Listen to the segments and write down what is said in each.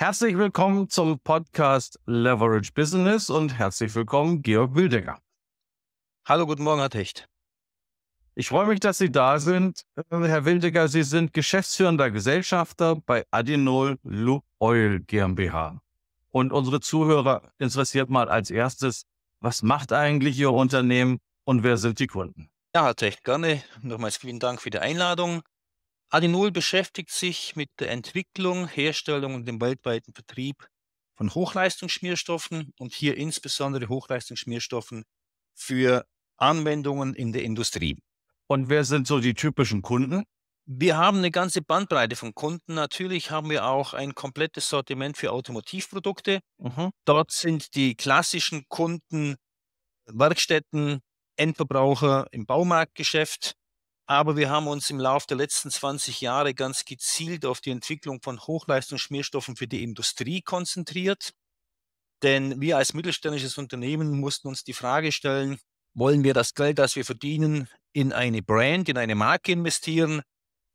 Herzlich willkommen zum Podcast Leverage Business und herzlich willkommen, Georg Wildegger. Hallo, guten Morgen, Herr Techt. Ich freue mich, dass Sie da sind. Ähm, Herr Wildegger, Sie sind geschäftsführender Gesellschafter bei Adenol Loop Oil GmbH. Und unsere Zuhörer interessiert mal als erstes, was macht eigentlich Ihr Unternehmen und wer sind die Kunden? Ja, Herr Techt, gerne. Nochmals vielen Dank für die Einladung. Adinol beschäftigt sich mit der Entwicklung, Herstellung und dem weltweiten Vertrieb von Hochleistungsschmierstoffen und hier insbesondere Hochleistungsschmierstoffen für Anwendungen in der Industrie. Und wer sind so die typischen Kunden? Wir haben eine ganze Bandbreite von Kunden. Natürlich haben wir auch ein komplettes Sortiment für Automotivprodukte. Mhm. Dort sind die klassischen Kunden Werkstätten, Endverbraucher im Baumarktgeschäft, aber wir haben uns im Laufe der letzten 20 Jahre ganz gezielt auf die Entwicklung von Hochleistungsschmierstoffen für die Industrie konzentriert. Denn wir als mittelständisches Unternehmen mussten uns die Frage stellen, wollen wir das Geld, das wir verdienen, in eine Brand, in eine Marke investieren,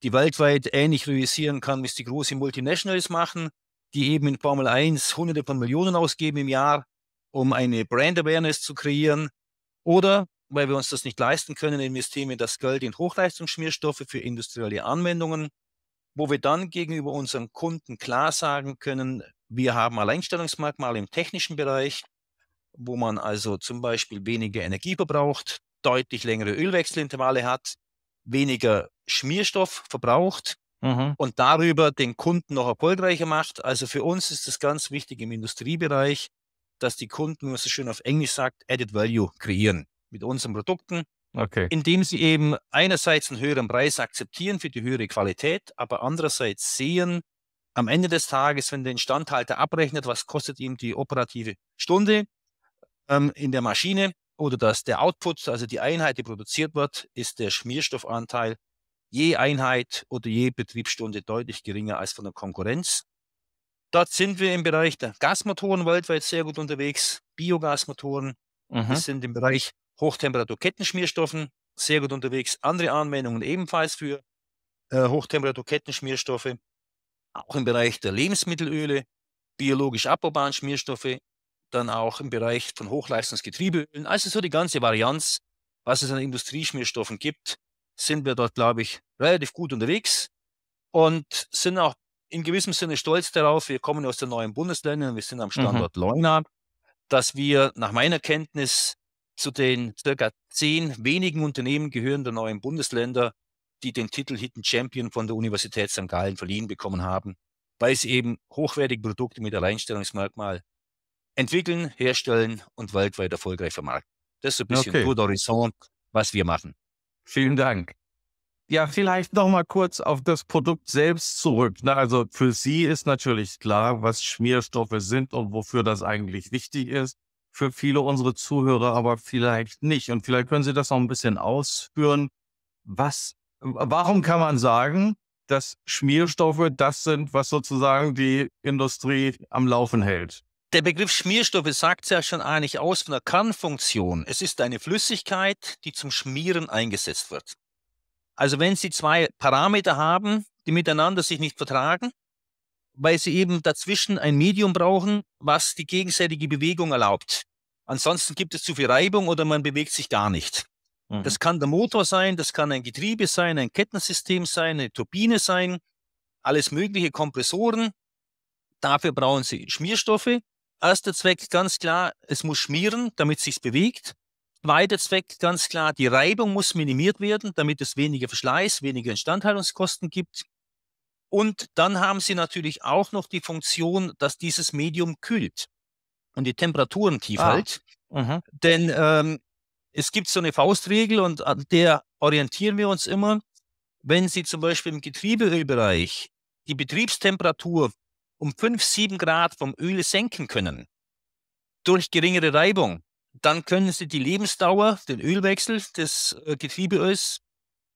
die weltweit ähnlich realisieren kann, wie es die großen Multinationals machen, die eben in Formel 1 hunderte von Millionen ausgeben im Jahr, um eine Brand Awareness zu kreieren? Oder weil wir uns das nicht leisten können, investieren wir das Geld in Hochleistungsschmierstoffe für industrielle Anwendungen, wo wir dann gegenüber unseren Kunden klar sagen können, wir haben Alleinstellungsmerkmale im technischen Bereich, wo man also zum Beispiel weniger Energie verbraucht, deutlich längere Ölwechselintervalle hat, weniger Schmierstoff verbraucht mhm. und darüber den Kunden noch erfolgreicher macht. Also für uns ist das ganz wichtig im Industriebereich, dass die Kunden, wie man so schön auf Englisch sagt, Added Value kreieren mit unseren Produkten, okay. indem sie eben einerseits einen höheren Preis akzeptieren für die höhere Qualität, aber andererseits sehen, am Ende des Tages, wenn der Instandhalter abrechnet, was kostet ihm die operative Stunde ähm, in der Maschine oder dass der Output, also die Einheit, die produziert wird, ist der Schmierstoffanteil je Einheit oder je Betriebsstunde deutlich geringer als von der Konkurrenz. Dort sind wir im Bereich der Gasmotoren weltweit sehr gut unterwegs, Biogasmotoren. Mhm. Wir sind im Bereich Hochtemperaturkettenschmierstoffen sehr gut unterwegs. Andere Anwendungen ebenfalls für äh, Hochtemperaturkettenschmierstoffe, auch im Bereich der Lebensmittelöle, biologisch abbaubaren Schmierstoffe, dann auch im Bereich von Hochleistungsgetriebeölen. Also so die ganze Varianz, was es an Industrieschmierstoffen gibt, sind wir dort, glaube ich, relativ gut unterwegs und sind auch in gewissem Sinne stolz darauf. Wir kommen aus den neuen Bundesländern, wir sind am mhm. Standort mhm. Leuna, dass wir nach meiner Kenntnis zu den circa zehn wenigen Unternehmen gehören der neuen Bundesländer, die den Titel Hidden Champion von der Universität St. Gallen verliehen bekommen haben, weil sie eben hochwertige Produkte mit Alleinstellungsmerkmal entwickeln, herstellen und weltweit erfolgreich vermarkten. Das ist ein bisschen okay. Tour d'Horizon, was wir machen. Vielen Dank. Ja, vielleicht nochmal kurz auf das Produkt selbst zurück. Na, ne? also für Sie ist natürlich klar, was Schmierstoffe sind und wofür das eigentlich wichtig ist für viele unserer Zuhörer, aber vielleicht nicht. Und vielleicht können Sie das noch ein bisschen ausführen. Was, warum kann man sagen, dass Schmierstoffe das sind, was sozusagen die Industrie am Laufen hält? Der Begriff Schmierstoffe sagt ja schon eigentlich aus von der Kernfunktion. Es ist eine Flüssigkeit, die zum Schmieren eingesetzt wird. Also wenn Sie zwei Parameter haben, die miteinander sich nicht vertragen, weil sie eben dazwischen ein Medium brauchen, was die gegenseitige Bewegung erlaubt. Ansonsten gibt es zu viel Reibung oder man bewegt sich gar nicht. Mhm. Das kann der Motor sein, das kann ein Getriebe sein, ein Kettensystem sein, eine Turbine sein, alles mögliche Kompressoren. Dafür brauchen sie Schmierstoffe. Erster Zweck ganz klar, es muss schmieren, damit sich bewegt. Zweiter Zweck ganz klar, die Reibung muss minimiert werden, damit es weniger Verschleiß, weniger Instandhaltungskosten gibt. Und dann haben sie natürlich auch noch die Funktion, dass dieses Medium kühlt und die Temperaturen tief ah. hält. Mhm. Denn ähm, es gibt so eine Faustregel und an der orientieren wir uns immer. Wenn Sie zum Beispiel im Getriebeölbereich die Betriebstemperatur um 5, 7 Grad vom Öl senken können, durch geringere Reibung, dann können Sie die Lebensdauer, den Ölwechsel des äh, Getriebeöls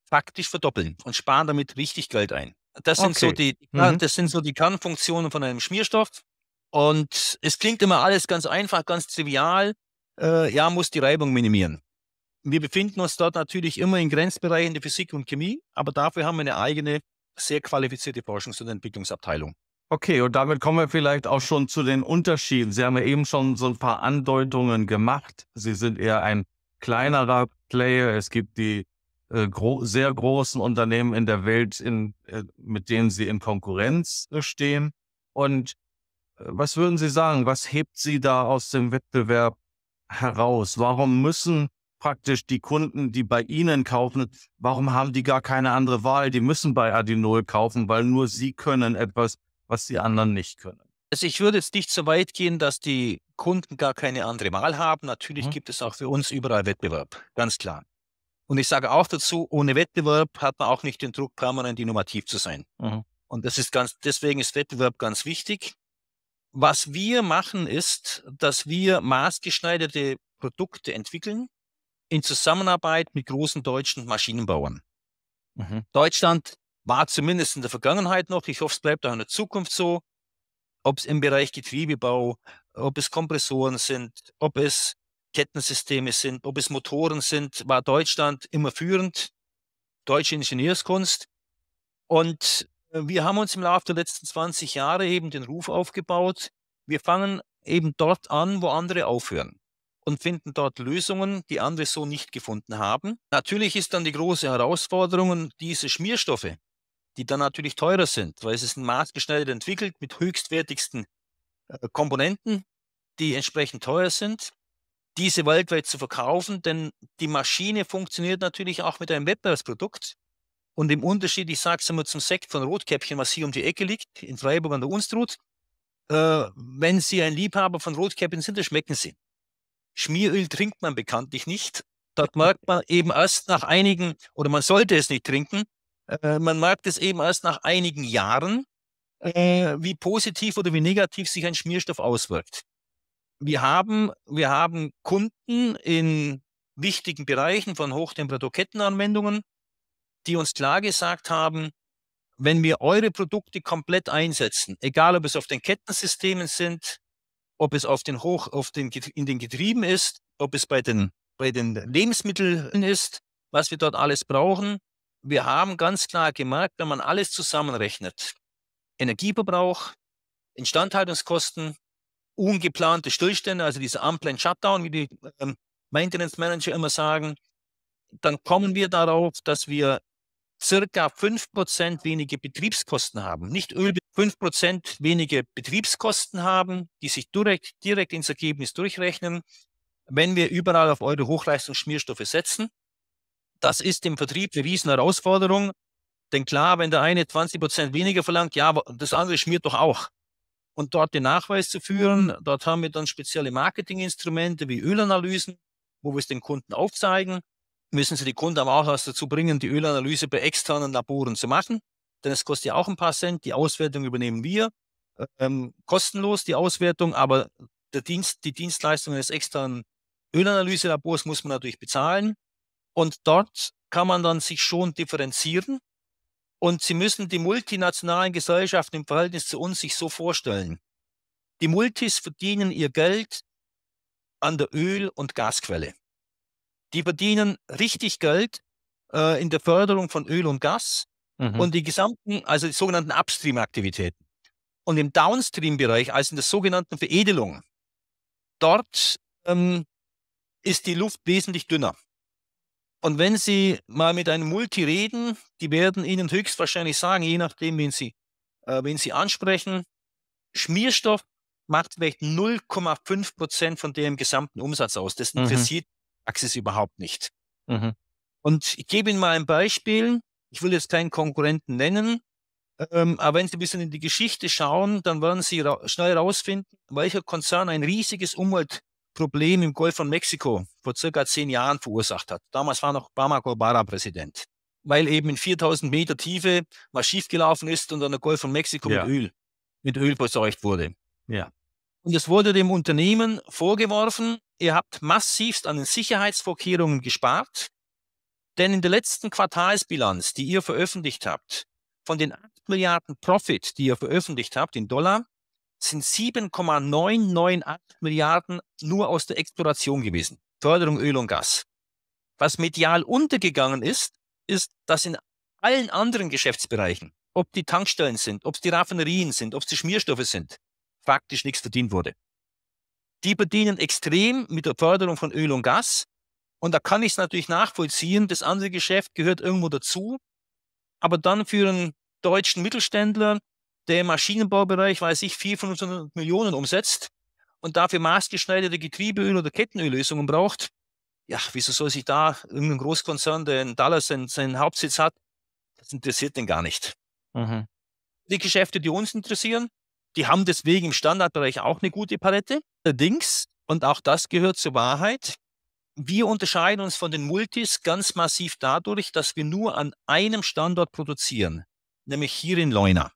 faktisch verdoppeln und sparen damit richtig Geld ein. Das sind, okay. so die, mhm. das sind so die Kernfunktionen von einem Schmierstoff. Und es klingt immer alles ganz einfach, ganz trivial. Äh, ja, muss die Reibung minimieren. Wir befinden uns dort natürlich immer in Grenzbereichen der Physik und Chemie, aber dafür haben wir eine eigene, sehr qualifizierte Forschungs- und Entwicklungsabteilung. Okay, und damit kommen wir vielleicht auch schon zu den Unterschieden. Sie haben ja eben schon so ein paar Andeutungen gemacht. Sie sind eher ein kleinerer Player. Es gibt die äh, gro sehr großen Unternehmen in der Welt, in, äh, mit denen Sie in Konkurrenz äh, stehen. Und äh, was würden Sie sagen, was hebt Sie da aus dem Wettbewerb heraus? Warum müssen praktisch die Kunden, die bei Ihnen kaufen, warum haben die gar keine andere Wahl? Die müssen bei Adinol kaufen, weil nur Sie können etwas, was die anderen nicht können. Also ich würde jetzt nicht so weit gehen, dass die Kunden gar keine andere Wahl haben. Natürlich mhm. gibt es auch für uns überall Wettbewerb, ganz klar. Und ich sage auch dazu, ohne Wettbewerb hat man auch nicht den Druck, permanent innovativ zu sein. Mhm. Und das ist ganz, deswegen ist Wettbewerb ganz wichtig. Was wir machen ist, dass wir maßgeschneiderte Produkte entwickeln in Zusammenarbeit mit großen deutschen Maschinenbauern. Mhm. Deutschland war zumindest in der Vergangenheit noch, ich hoffe, es bleibt auch in der Zukunft so, ob es im Bereich Getriebebau, ob es Kompressoren sind, ob es Kettensysteme sind, ob es Motoren sind, war Deutschland immer führend, deutsche Ingenieurskunst. Und äh, wir haben uns im Laufe der letzten 20 Jahre eben den Ruf aufgebaut. Wir fangen eben dort an, wo andere aufhören und finden dort Lösungen, die andere so nicht gefunden haben. Natürlich ist dann die große Herausforderung, diese Schmierstoffe, die dann natürlich teurer sind, weil es ist maßgeschneidert entwickelt mit höchstwertigsten äh, Komponenten, die entsprechend teuer sind diese weltweit zu verkaufen, denn die Maschine funktioniert natürlich auch mit einem Wettbewerbsprodukt. Und im Unterschied, ich sage es einmal zum Sekt von Rotkäppchen, was hier um die Ecke liegt, in Freiburg an der Unstrut, äh, wenn Sie ein Liebhaber von Rotkäppchen sind, dann schmecken Sie. Schmieröl trinkt man bekanntlich nicht. Dort merkt man eben erst nach einigen, oder man sollte es nicht trinken, äh, man merkt es eben erst nach einigen Jahren, äh, wie positiv oder wie negativ sich ein Schmierstoff auswirkt wir haben, wir haben Kunden in wichtigen Bereichen von Hochtemperaturkettenanwendungen, die uns klar gesagt haben, wenn wir eure Produkte komplett einsetzen, egal ob es auf den Kettensystemen sind, ob es auf den Hoch, auf den, in den Getrieben ist, ob es bei den, bei den Lebensmitteln ist, was wir dort alles brauchen. Wir haben ganz klar gemerkt, wenn man alles zusammenrechnet, Energieverbrauch, Instandhaltungskosten, ungeplante Stillstände, also diese Unplanned Shutdown, wie die ähm, Maintenance Manager immer sagen, dann kommen wir darauf, dass wir circa 5% weniger Betriebskosten haben. Nicht Öl, 5% weniger Betriebskosten haben, die sich direkt, direkt ins Ergebnis durchrechnen, wenn wir überall auf eure Hochleistungsschmierstoffe setzen. Das ist dem Vertrieb eine riesen Herausforderung. Denn klar, wenn der eine 20% weniger verlangt, ja, das andere schmiert doch auch und dort den Nachweis zu führen. Mhm. Dort haben wir dann spezielle Marketinginstrumente wie Ölanalysen, wo wir es den Kunden aufzeigen. Müssen Sie die Kunden aber auch dazu bringen, die Ölanalyse bei externen Laboren zu machen. Denn es kostet ja auch ein paar Cent. Die Auswertung übernehmen wir. Ähm, kostenlos die Auswertung, aber der Dienst, die Dienstleistung eines externen Ölanalyselabors muss man natürlich bezahlen. Und dort kann man dann sich schon differenzieren und Sie müssen die multinationalen Gesellschaften im Verhältnis zu uns sich so vorstellen. Die Multis verdienen ihr Geld an der Öl- und Gasquelle. Die verdienen richtig Geld äh, in der Förderung von Öl und Gas mhm. und die gesamten, also die sogenannten Upstream-Aktivitäten. Und im Downstream-Bereich, also in der sogenannten Veredelung, dort ähm, ist die Luft wesentlich dünner. Und wenn Sie mal mit einem Multi reden, die werden Ihnen höchstwahrscheinlich sagen, je nachdem, wen Sie, äh, wen Sie ansprechen, Schmierstoff macht vielleicht 0,5 Prozent von dem gesamten Umsatz aus. Das mhm. interessiert mhm. Axis überhaupt nicht. Mhm. Und ich gebe Ihnen mal ein Beispiel. Ich will jetzt keinen Konkurrenten nennen, ähm, aber wenn Sie ein bisschen in die Geschichte schauen, dann werden Sie ra schnell herausfinden, welcher Konzern ein riesiges Umwelt Problem im Golf von Mexiko vor circa zehn Jahren verursacht hat. Damals war noch Bama Barbara Präsident, weil eben in 4000 Meter Tiefe was schiefgelaufen ist und dann der Golf von Mexiko ja. mit Öl, mit Öl verseucht wurde. Ja. Und es wurde dem Unternehmen vorgeworfen, ihr habt massivst an den Sicherheitsvorkehrungen gespart, denn in der letzten Quartalsbilanz, die ihr veröffentlicht habt, von den 8 Milliarden Profit, die ihr veröffentlicht habt in Dollar, sind 7,998 Milliarden nur aus der Exploration gewesen. Förderung Öl und Gas. Was medial untergegangen ist, ist, dass in allen anderen Geschäftsbereichen, ob die Tankstellen sind, ob es die Raffinerien sind, ob es die Schmierstoffe sind, faktisch nichts verdient wurde. Die bedienen extrem mit der Förderung von Öl und Gas. Und da kann ich es natürlich nachvollziehen, das andere Geschäft gehört irgendwo dazu. Aber dann für einen deutschen Mittelständler der im Maschinenbaubereich, weiß ich, 400, 500 Millionen umsetzt und dafür maßgeschneiderte Getriebeöl- oder Kettenöllösungen braucht, ja, wieso soll sich da irgendein Großkonzern, der in Dallas seinen, seinen Hauptsitz hat, das interessiert den gar nicht. Mhm. Die Geschäfte, die uns interessieren, die haben deswegen im Standardbereich auch eine gute Palette. Allerdings, und auch das gehört zur Wahrheit, wir unterscheiden uns von den Multis ganz massiv dadurch, dass wir nur an einem Standort produzieren, nämlich hier in Leuna.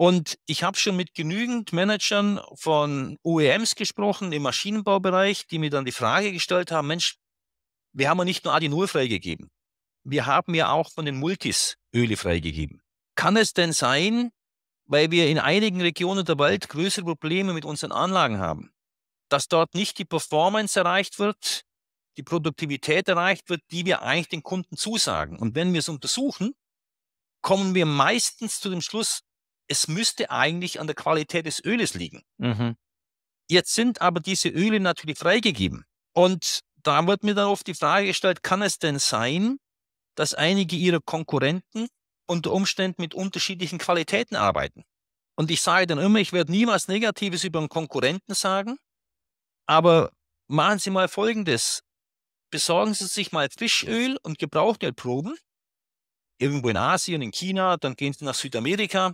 Und ich habe schon mit genügend Managern von OEMs gesprochen im Maschinenbaubereich, die mir dann die Frage gestellt haben, Mensch, wir haben ja nicht nur Adinol freigegeben, wir haben ja auch von den Multis Öle freigegeben. Kann es denn sein, weil wir in einigen Regionen der Welt größere Probleme mit unseren Anlagen haben, dass dort nicht die Performance erreicht wird, die Produktivität erreicht wird, die wir eigentlich den Kunden zusagen? Und wenn wir es untersuchen, kommen wir meistens zu dem Schluss, es müsste eigentlich an der Qualität des Öles liegen. Mhm. Jetzt sind aber diese Öle natürlich freigegeben. Und da wird mir dann oft die Frage gestellt, kann es denn sein, dass einige ihrer Konkurrenten unter Umständen mit unterschiedlichen Qualitäten arbeiten? Und ich sage dann immer, ich werde niemals Negatives über einen Konkurrenten sagen, aber machen Sie mal Folgendes. Besorgen Sie sich mal Fischöl und Gebrauchtölproben irgendwo in Asien, in China, dann gehen sie nach Südamerika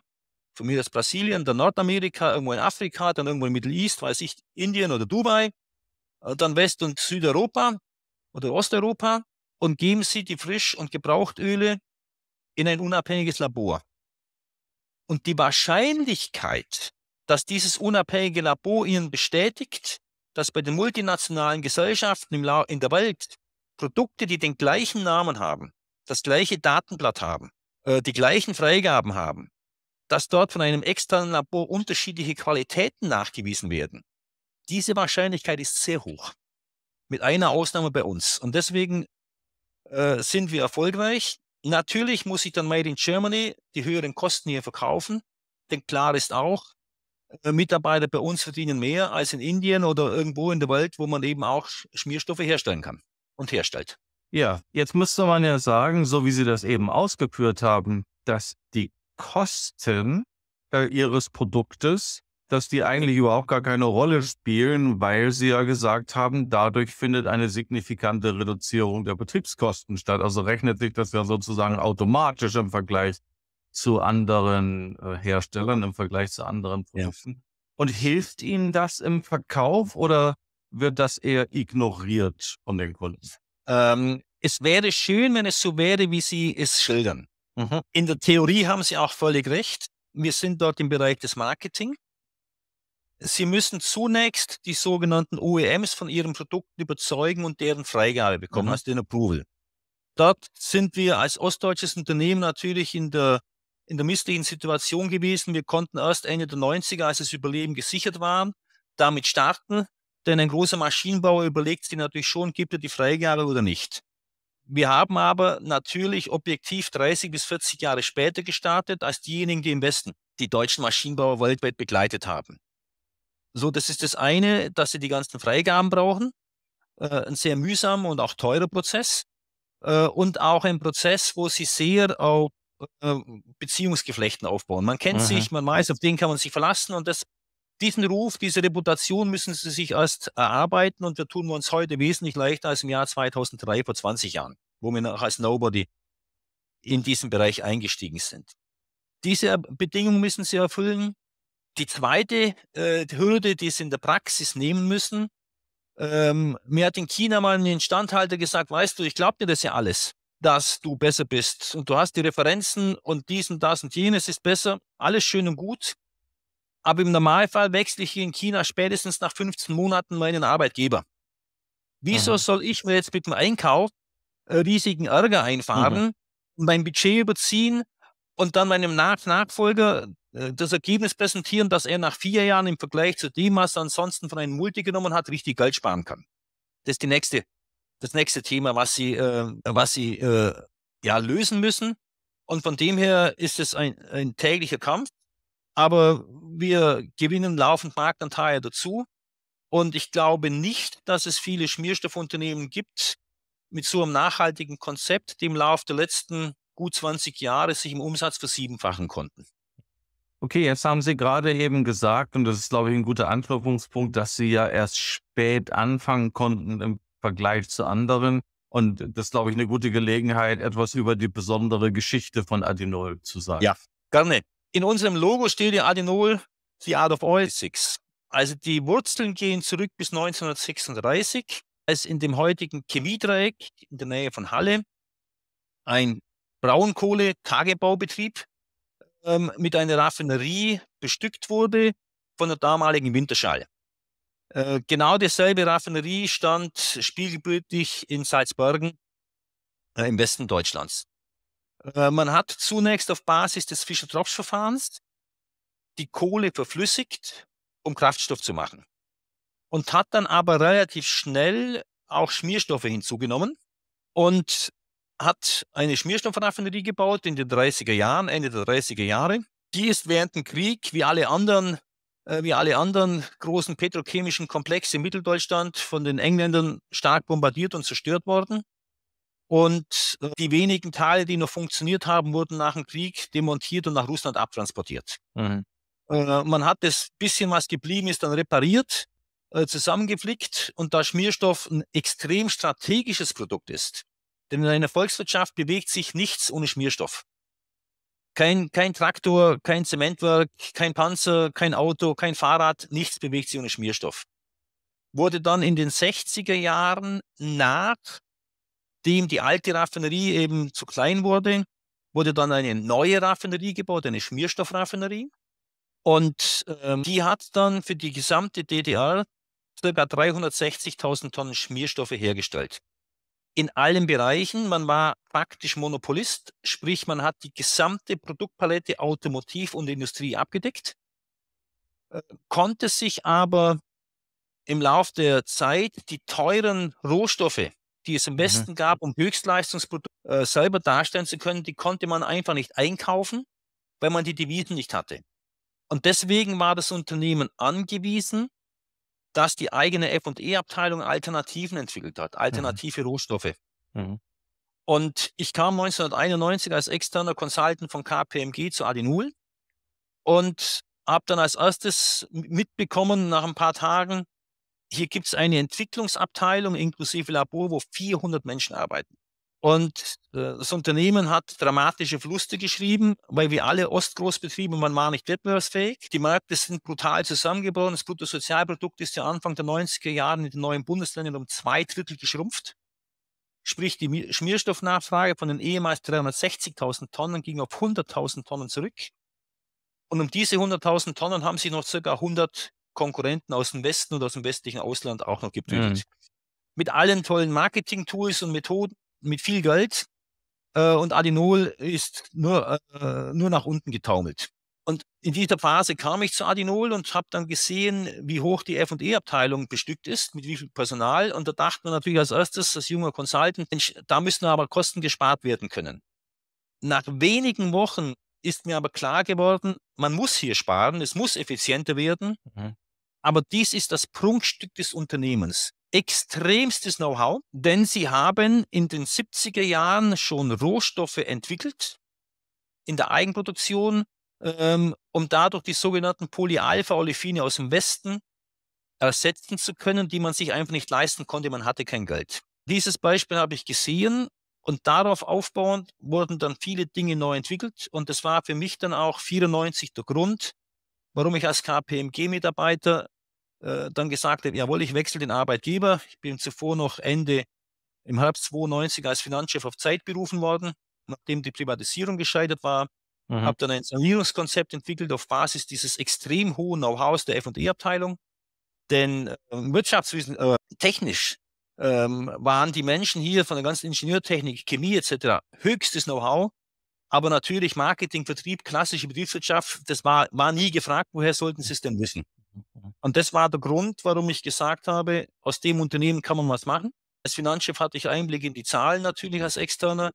von mir aus Brasilien, dann Nordamerika, irgendwo in Afrika, dann irgendwo im Middle East, weiß ich, Indien oder Dubai, äh, dann West- und Südeuropa oder Osteuropa und geben sie die Frisch- und Gebrauchtöle in ein unabhängiges Labor. Und die Wahrscheinlichkeit, dass dieses unabhängige Labor ihnen bestätigt, dass bei den multinationalen Gesellschaften in der Welt Produkte, die den gleichen Namen haben, das gleiche Datenblatt haben, äh, die gleichen Freigaben haben, dass dort von einem externen Labor unterschiedliche Qualitäten nachgewiesen werden. Diese Wahrscheinlichkeit ist sehr hoch. Mit einer Ausnahme bei uns. Und deswegen äh, sind wir erfolgreich. Natürlich muss ich dann Made in Germany die höheren Kosten hier verkaufen. Denn klar ist auch, äh, Mitarbeiter bei uns verdienen mehr als in Indien oder irgendwo in der Welt, wo man eben auch Schmierstoffe herstellen kann und herstellt. Ja, jetzt müsste man ja sagen, so wie Sie das eben ausgeführt haben, dass die Kosten äh, ihres Produktes, dass die eigentlich überhaupt gar keine Rolle spielen, weil sie ja gesagt haben, dadurch findet eine signifikante Reduzierung der Betriebskosten statt. Also rechnet sich das ja sozusagen automatisch im Vergleich zu anderen äh, Herstellern, im Vergleich zu anderen Produkten. Ja. Und hilft Ihnen das im Verkauf oder wird das eher ignoriert von den Kunden? Ähm, es wäre schön, wenn es so wäre, wie Sie es schildern. Mhm. In der Theorie haben Sie auch völlig recht. Wir sind dort im Bereich des Marketing. Sie müssen zunächst die sogenannten OEMs von ihren Produkten überzeugen und deren Freigabe bekommen, mhm. also den Approval. Dort sind wir als ostdeutsches Unternehmen natürlich in der, in der misslichen Situation gewesen. Wir konnten erst Ende der 90er, als das Überleben gesichert war, damit starten. Denn ein großer Maschinenbauer überlegt sich natürlich schon, gibt er die Freigabe oder nicht. Wir haben aber natürlich objektiv 30 bis 40 Jahre später gestartet als diejenigen, die im Westen die deutschen Maschinenbauer weltweit begleitet haben. So, das ist das eine, dass sie die ganzen Freigaben brauchen. Äh, ein sehr mühsamer und auch teurer Prozess. Äh, und auch ein Prozess, wo sie sehr auf äh, Beziehungsgeflechten aufbauen. Man kennt mhm. sich, man weiß, auf den kann man sich verlassen und das diesen Ruf, diese Reputation müssen sie sich erst erarbeiten und wir tun wir uns heute wesentlich leichter als im Jahr 2003 vor 20 Jahren, wo wir noch als Nobody in diesen Bereich eingestiegen sind. Diese Bedingungen müssen sie erfüllen. Die zweite äh, Hürde, die sie in der Praxis nehmen müssen, ähm, mir hat in China mal ein Instandhalter gesagt, weißt du, ich glaube dir das ja alles, dass du besser bist und du hast die Referenzen und dies und das und jenes ist besser, alles schön und gut, aber im Normalfall wechsle ich hier in China spätestens nach 15 Monaten meinen Arbeitgeber. Wieso mhm. soll ich mir jetzt mit dem Einkauf äh, riesigen Ärger einfahren, mhm. mein Budget überziehen und dann meinem Nach Nachfolger äh, das Ergebnis präsentieren, dass er nach vier Jahren im Vergleich zu dem, was er ansonsten von einem Multi genommen hat, richtig Geld sparen kann? Das ist die nächste, das nächste Thema, was Sie, äh, was Sie äh, ja, lösen müssen. Und von dem her ist es ein, ein täglicher Kampf aber wir gewinnen laufend Marktanteile dazu. Und ich glaube nicht, dass es viele Schmierstoffunternehmen gibt mit so einem nachhaltigen Konzept, die im Laufe der letzten gut 20 Jahre sich im Umsatz versiebenfachen konnten. Okay, jetzt haben Sie gerade eben gesagt, und das ist, glaube ich, ein guter Anknüpfungspunkt, dass Sie ja erst spät anfangen konnten im Vergleich zu anderen. Und das ist, glaube ich, eine gute Gelegenheit, etwas über die besondere Geschichte von Adenol zu sagen. Ja, gerne. In unserem Logo steht ja Adenol, the Art of Oil Six. Also die Wurzeln gehen zurück bis 1936, als in dem heutigen Chemiedreieck in der Nähe von Halle ein Braunkohle-Tagebaubetrieb ähm, mit einer Raffinerie bestückt wurde von der damaligen Winterschall. Äh, genau dieselbe Raffinerie stand spiegelbildlich in Salzburgen äh, im Westen Deutschlands. Äh, man hat zunächst auf Basis des Fischer-Tropsch-Verfahrens die Kohle verflüssigt, um Kraftstoff zu machen. Und hat dann aber relativ schnell auch Schmierstoffe hinzugenommen und hat eine Schmierstoffraffinerie gebaut in den 30er Jahren, Ende der 30er Jahre. Die ist während dem Krieg, wie alle anderen, äh, wie alle anderen großen petrochemischen Komplexe in Mitteldeutschland, von den Engländern stark bombardiert und zerstört worden. Und äh, die wenigen Teile, die noch funktioniert haben, wurden nach dem Krieg demontiert und nach Russland abtransportiert. Mhm. Äh, man hat das bisschen, was geblieben ist, dann repariert, äh, zusammengeflickt. Und da Schmierstoff ein extrem strategisches Produkt ist, denn in einer Volkswirtschaft bewegt sich nichts ohne Schmierstoff. Kein, kein Traktor, kein Zementwerk, kein Panzer, kein Auto, kein Fahrrad, nichts bewegt sich ohne Schmierstoff. Wurde dann in den 60er Jahren nach Nachdem die alte Raffinerie eben zu klein wurde, wurde dann eine neue Raffinerie gebaut, eine Schmierstoffraffinerie. Und ähm, die hat dann für die gesamte DDR ca. 360.000 Tonnen Schmierstoffe hergestellt. In allen Bereichen, man war praktisch Monopolist, sprich man hat die gesamte Produktpalette Automotiv und Industrie abgedeckt, äh, konnte sich aber im Laufe der Zeit die teuren Rohstoffe die es im Westen mhm. gab, um Höchstleistungsprodukte äh, selber darstellen zu können, die konnte man einfach nicht einkaufen, weil man die Devisen nicht hatte. Und deswegen war das Unternehmen angewiesen, dass die eigene FE-Abteilung Alternativen entwickelt hat, mhm. alternative mhm. Rohstoffe. Mhm. Und ich kam 1991 als externer Consultant von KPMG zu Adenul und habe dann als erstes mitbekommen, nach ein paar Tagen, hier gibt es eine Entwicklungsabteilung inklusive Labor, wo 400 Menschen arbeiten. Und äh, das Unternehmen hat dramatische Verluste geschrieben, weil wir alle Ostgroßbetriebe, man war nicht wettbewerbsfähig. Die Märkte sind brutal zusammengebrochen. Das Bruttosozialprodukt ist ja Anfang der 90er Jahre in den neuen Bundesländern um zwei Drittel geschrumpft. Sprich, die Schmierstoffnachfrage von den ehemals 360.000 Tonnen ging auf 100.000 Tonnen zurück. Und um diese 100.000 Tonnen haben sich noch circa 100 Konkurrenten aus dem Westen und aus dem westlichen Ausland auch noch getötet. Mhm. Mit allen tollen Marketing-Tools und Methoden, mit viel Geld. Äh, und Adinol ist nur, äh, nur nach unten getaumelt. Und in dieser Phase kam ich zu Adinol und habe dann gesehen, wie hoch die FE-Abteilung bestückt ist, mit wie viel Personal. Und da dachte man natürlich als erstes, als junger Consultant, Mensch, da müssen aber Kosten gespart werden können. Nach wenigen Wochen ist mir aber klar geworden, man muss hier sparen, es muss effizienter werden. Mhm aber dies ist das Prunkstück des Unternehmens. Extremstes Know-how, denn sie haben in den 70er Jahren schon Rohstoffe entwickelt in der Eigenproduktion, ähm, um dadurch die sogenannten Polyalpha-Olefine aus dem Westen ersetzen zu können, die man sich einfach nicht leisten konnte, man hatte kein Geld. Dieses Beispiel habe ich gesehen und darauf aufbauend wurden dann viele Dinge neu entwickelt und das war für mich dann auch 94 der Grund, warum ich als KPMG-Mitarbeiter äh, dann gesagt habe, jawohl, ich wechsle den Arbeitgeber. Ich bin zuvor noch Ende im Herbst 92 als Finanzchef auf Zeit berufen worden, nachdem die Privatisierung gescheitert war. Mhm. Habe dann ein Sanierungskonzept entwickelt auf Basis dieses extrem hohen Know-hows der F&E-Abteilung. Denn äh, Wirtschaftswissen, äh, technisch ähm, waren die Menschen hier von der ganzen Ingenieurtechnik, Chemie etc. höchstes Know-how. Aber natürlich Marketing, Vertrieb, klassische Betriebswirtschaft, das war, war nie gefragt, woher sollten sie es denn wissen? Und das war der Grund, warum ich gesagt habe, aus dem Unternehmen kann man was machen. Als Finanzchef hatte ich Einblick in die Zahlen natürlich als Externer.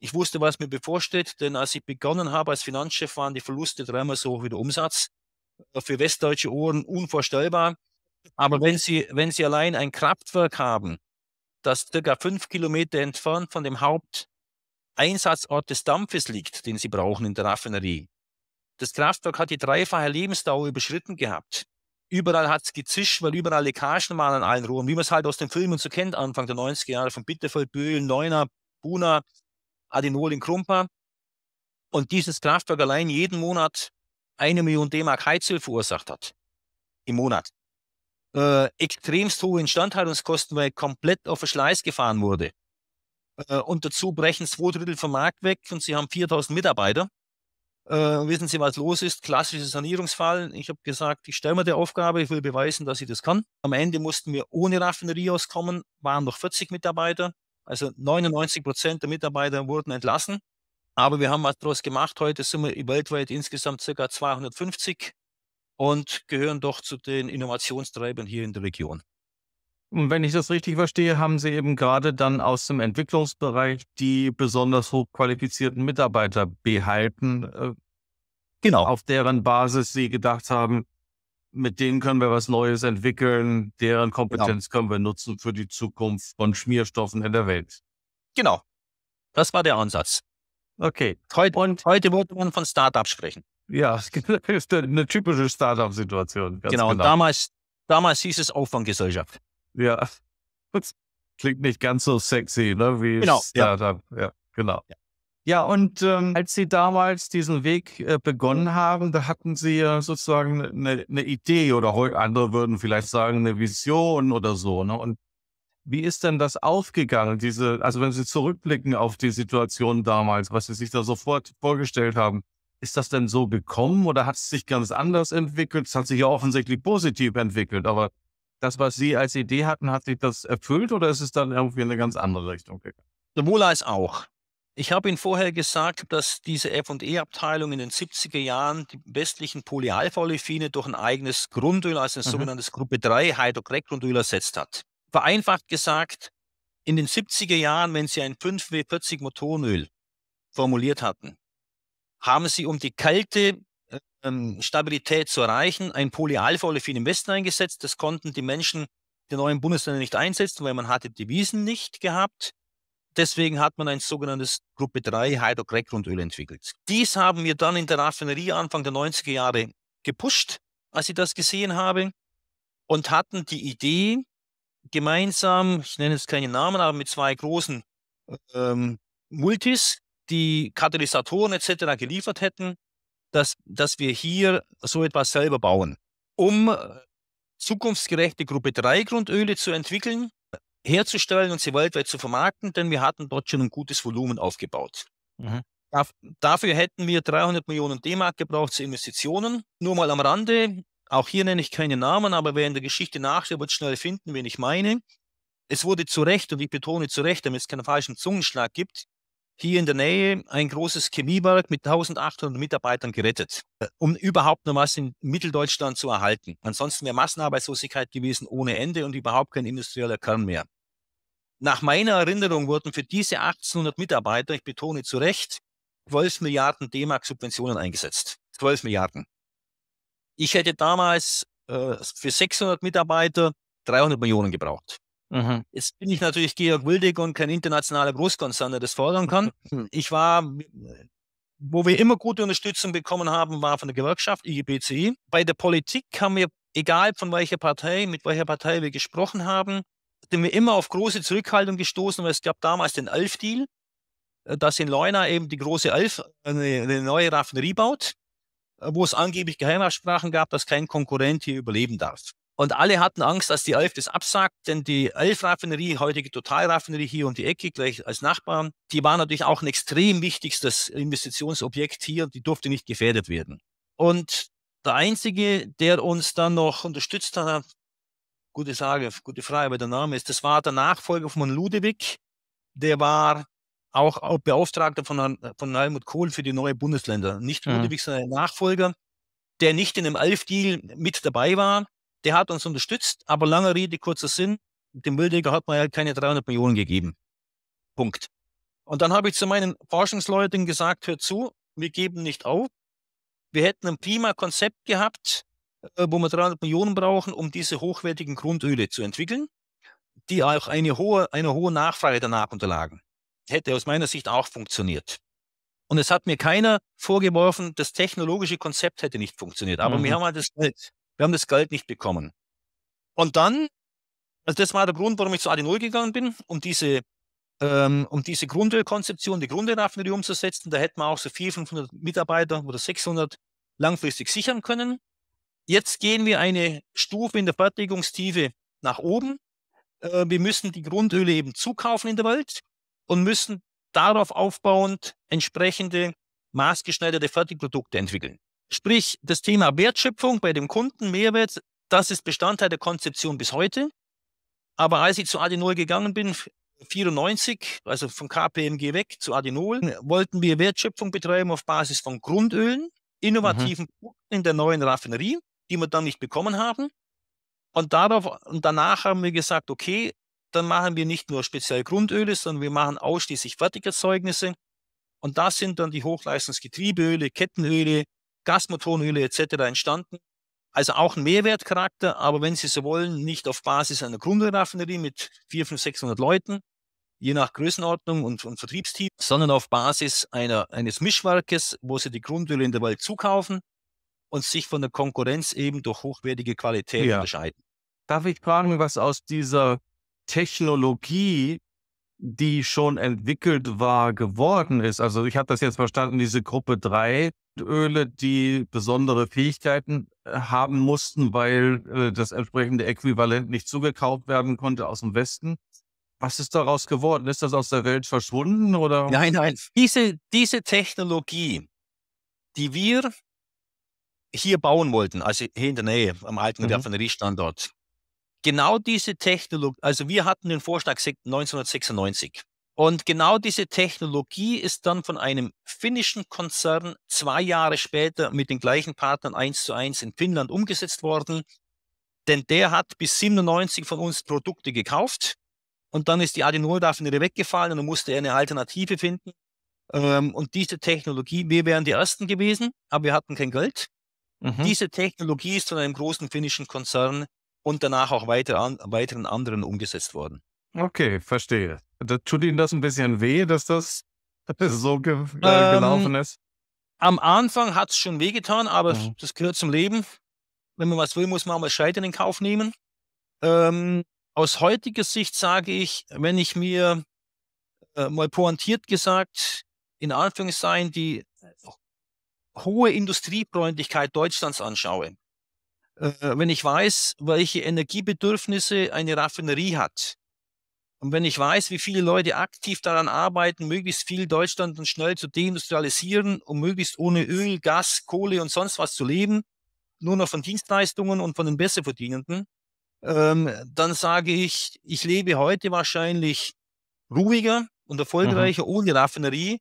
Ich wusste, was mir bevorsteht, denn als ich begonnen habe als Finanzchef, waren die Verluste dreimal so hoch wie der Umsatz. Äh, für westdeutsche Ohren unvorstellbar. Aber wenn Sie, wenn Sie allein ein Kraftwerk haben, das circa fünf Kilometer entfernt von dem Haupteinsatzort des Dampfes liegt, den Sie brauchen in der Raffinerie, das Kraftwerk hat die dreifache Lebensdauer überschritten gehabt. Überall hat es gezischt, weil überall Leckagen waren an allen Rohren, wie man es halt aus den Filmen so kennt, Anfang der 90er Jahre, von Bitterfeld, Böhl, Neuner, Buna, Adenol in Krumper. Und dieses Kraftwerk allein jeden Monat eine Million D-Mark Heizöl verursacht hat. Im Monat. Äh, extremst hohe Instandhaltungskosten, weil komplett auf Verschleiß gefahren wurde. Äh, und dazu brechen zwei Drittel vom Markt weg und sie haben 4000 Mitarbeiter. Äh, wissen Sie, was los ist? Klassische Sanierungsfall. Ich habe gesagt, ich stelle mir die Aufgabe, ich will beweisen, dass ich das kann. Am Ende mussten wir ohne Raffinerie auskommen, waren noch 40 Mitarbeiter. Also 99 Prozent der Mitarbeiter wurden entlassen. Aber wir haben was daraus gemacht. Heute sind wir weltweit insgesamt circa 250 und gehören doch zu den Innovationstreibern hier in der Region. Und wenn ich das richtig verstehe, haben Sie eben gerade dann aus dem Entwicklungsbereich die besonders hochqualifizierten Mitarbeiter behalten. Äh, genau. Auf deren Basis Sie gedacht haben, mit denen können wir was Neues entwickeln, deren genau. Kompetenz genau. können wir nutzen für die Zukunft von Schmierstoffen in der Welt. Genau. Das war der Ansatz. Okay. Heute, und heute würde man von Startup sprechen. Ja, das ist eine typische Startup-Situation. Genau, genau, und damals, damals hieß es Auffanggesellschaft. Ja. Klingt nicht ganz so sexy, ne? Wie genau. Ja. Dann, ja, genau. Ja. Ja, und ähm, als Sie damals diesen Weg äh, begonnen haben, da hatten Sie ja sozusagen eine, eine ne Idee oder andere würden vielleicht sagen eine Vision oder so. Ne? Und wie ist denn das aufgegangen, diese, also wenn Sie zurückblicken auf die Situation damals, was Sie sich da sofort vorgestellt haben, ist das denn so gekommen oder hat es sich ganz anders entwickelt? Es hat sich ja offensichtlich positiv entwickelt, aber das, was Sie als Idee hatten, hat sich das erfüllt oder ist es dann irgendwie in eine ganz andere Richtung gegangen? Sowohl als auch. Ich habe Ihnen vorher gesagt, dass diese FE-Abteilung in den 70er Jahren die westlichen Polyalpha-Olefine durch ein eigenes Grundöl, also ein mhm. sogenanntes Gruppe 3 Hydrokrek-Grundöl ersetzt hat. Vereinfacht gesagt, in den 70er Jahren, wenn Sie ein 5W40 Motorenöl formuliert hatten, haben Sie um die Kälte ähm, Stabilität zu erreichen. Ein Polyalpha für im Westen eingesetzt. Das konnten die Menschen der neuen Bundesländer nicht einsetzen, weil man hatte Devisen nicht gehabt. Deswegen hat man ein sogenanntes Gruppe 3 Hydrokrek-Grundöl entwickelt. Dies haben wir dann in der Raffinerie Anfang der 90er Jahre gepusht, als ich das gesehen habe, und hatten die Idee, gemeinsam, ich nenne jetzt keinen Namen, aber mit zwei großen ähm, Multis, die Katalysatoren etc. geliefert hätten, dass, dass wir hier so etwas selber bauen, um äh, zukunftsgerechte Gruppe 3 Grundöle zu entwickeln, herzustellen und sie weltweit zu vermarkten, denn wir hatten dort schon ein gutes Volumen aufgebaut. Mhm. Dafür hätten wir 300 Millionen D-Mark gebraucht zu Investitionen. Nur mal am Rande, auch hier nenne ich keine Namen, aber wer in der Geschichte nachschaut, wird schnell finden, wen ich meine. Es wurde zu Recht, und ich betone zu Recht, damit es keinen falschen Zungenschlag gibt, hier in der Nähe ein großes Chemiewerk mit 1800 Mitarbeitern gerettet, äh, um überhaupt noch was in Mitteldeutschland zu erhalten. Ansonsten wäre Massenarbeitslosigkeit gewesen ohne Ende und überhaupt kein industrieller Kern mehr. Nach meiner Erinnerung wurden für diese 1800 Mitarbeiter, ich betone zu Recht, 12 Milliarden D-Mark Subventionen eingesetzt. 12 Milliarden. Ich hätte damals äh, für 600 Mitarbeiter 300 Millionen gebraucht. Mhm. Jetzt bin ich natürlich Georg Wildig und kein internationaler Großkonzern, der das fordern kann. Mhm. Ich war, wo wir immer gute Unterstützung bekommen haben, war von der Gewerkschaft IGBC. Bei der Politik haben wir, egal von welcher Partei, mit welcher Partei wir gesprochen haben, sind wir immer auf große Zurückhaltung gestoßen, weil es gab damals den elf deal äh, dass in Leuna eben die große Elf eine, äh, eine neue Raffinerie baut, äh, wo es angeblich Geheimabsprachen gab, dass kein Konkurrent hier überleben darf. Und alle hatten Angst, dass die Elf das absagt, denn die Elf-Raffinerie, heutige Total-Raffinerie hier um die Ecke, gleich als Nachbarn, die war natürlich auch ein extrem wichtigstes Investitionsobjekt hier, die durfte nicht gefährdet werden. Und der Einzige, der uns dann noch unterstützt hat, gute Frage, gute Frage, aber der Name ist, das war der Nachfolger von Ludewig, der war auch Beauftragter von, von Helmut Kohl für die neuen Bundesländer. Nicht mhm. Ludewig, sondern Nachfolger, der nicht in dem Elf-Deal mit dabei war, der hat uns unterstützt, aber lange Rede, kurzer Sinn, dem Wildecker hat man ja keine 300 Millionen gegeben. Punkt. Und dann habe ich zu meinen Forschungsleuten gesagt, hört zu, wir geben nicht auf. Wir hätten ein prima Konzept gehabt, äh, wo wir 300 Millionen brauchen, um diese hochwertigen Grundöle zu entwickeln, die auch eine hohe, eine hohe Nachfrage danach unterlagen. Hätte aus meiner Sicht auch funktioniert. Und es hat mir keiner vorgeworfen, das technologische Konzept hätte nicht funktioniert. Aber mhm. wir haben halt das äh, wir haben das Geld nicht bekommen. Und dann, also das war der Grund, warum ich zu AD0 gegangen bin, um diese, ähm, um diese Grundölkonzeption, die Grundölraffinerie umzusetzen. Da hätten wir auch so 400, 500 Mitarbeiter oder 600 langfristig sichern können. Jetzt gehen wir eine Stufe in der Fertigungstiefe nach oben. Äh, wir müssen die Grundöle eben zukaufen in der Welt und müssen darauf aufbauend entsprechende maßgeschneiderte Fertigprodukte entwickeln. Sprich, das Thema Wertschöpfung bei dem Kunden, Mehrwert, das ist Bestandteil der Konzeption bis heute. Aber als ich zu Adenol gegangen bin, 1994, also von KPMG weg zu Adenol, wollten wir Wertschöpfung betreiben auf Basis von Grundölen, innovativen mhm. Produkten in der neuen Raffinerie, die wir dann nicht bekommen haben. Und darauf, und danach haben wir gesagt, okay, dann machen wir nicht nur speziell Grundöle, sondern wir machen ausschließlich Fertigerzeugnisse. Und das sind dann die Hochleistungsgetriebeöle, Kettenöle, Gasmotorenöle etc. entstanden. Also auch ein Mehrwertcharakter, aber wenn Sie so wollen, nicht auf Basis einer Grundraffinerie mit 400, 500, 600 Leuten, je nach Größenordnung und, und Vertriebsteam, sondern auf Basis einer, eines Mischwerkes, wo Sie die Grundöle in der Welt zukaufen und sich von der Konkurrenz eben durch hochwertige Qualität ja. unterscheiden. Darf ich fragen, was aus dieser Technologie die schon entwickelt war, geworden ist. Also ich habe das jetzt verstanden, diese Gruppe 3 Öle, die besondere Fähigkeiten äh, haben mussten, weil äh, das entsprechende Äquivalent nicht zugekauft werden konnte aus dem Westen. Was ist daraus geworden? Ist das aus der Welt verschwunden oder? Nein, nein. Diese, diese Technologie, die wir hier bauen wollten, also hier in der Nähe am alten mhm. Raffineriestandort, genau diese Technologie, also wir hatten den Vorschlag 1996. Und genau diese Technologie ist dann von einem finnischen Konzern zwei Jahre später mit den gleichen Partnern eins zu eins in Finnland umgesetzt worden. Denn der hat bis 97 von uns Produkte gekauft und dann ist die adenol Adenoldaffiniere weggefallen und dann musste er eine Alternative finden. Ähm, und diese Technologie, wir wären die Ersten gewesen, aber wir hatten kein Geld. Mhm. Diese Technologie ist von einem großen finnischen Konzern und danach auch weiter an, weiteren anderen umgesetzt worden. Okay, verstehe. Das tut Ihnen das ein bisschen weh, dass das so ge äh, ähm, gelaufen ist? Am Anfang hat es schon wehgetan, aber mhm. das gehört zum Leben. Wenn man was will, muss man auch mal Scheitern in Kauf nehmen. Ähm, aus heutiger Sicht sage ich, wenn ich mir äh, mal pointiert gesagt, in Anführungszeichen die äh, hohe Industriefreundlichkeit Deutschlands anschaue, äh, wenn ich weiß, welche Energiebedürfnisse eine Raffinerie hat, und wenn ich weiß, wie viele Leute aktiv daran arbeiten, möglichst viel Deutschland und schnell zu deindustrialisieren, um möglichst ohne Öl, Gas, Kohle und sonst was zu leben, nur noch von Dienstleistungen und von den Besserverdienenden, ähm, dann sage ich, ich lebe heute wahrscheinlich ruhiger und mhm. erfolgreicher mhm. ohne Raffinerie,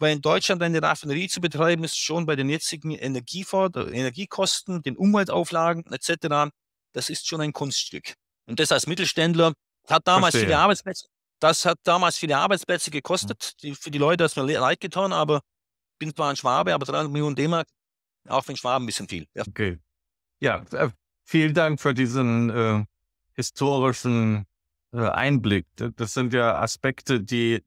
weil in Deutschland eine Raffinerie zu betreiben, ist schon bei den jetzigen Energiekosten, den Umweltauflagen etc., das ist schon ein Kunststück. Und das als Mittelständler hat damals Verstehe. viele Arbeitsplätze, das hat damals viele Arbeitsplätze hm. gekostet. Die, für die Leute hat es mir leid getan, aber ich bin zwar ein Schwabe, aber 300 Millionen D-Mark, auch wenn Schwaben ein bisschen viel. Ja. Okay. Ja, äh, vielen Dank für diesen äh, historischen äh, Einblick. Das sind ja Aspekte, die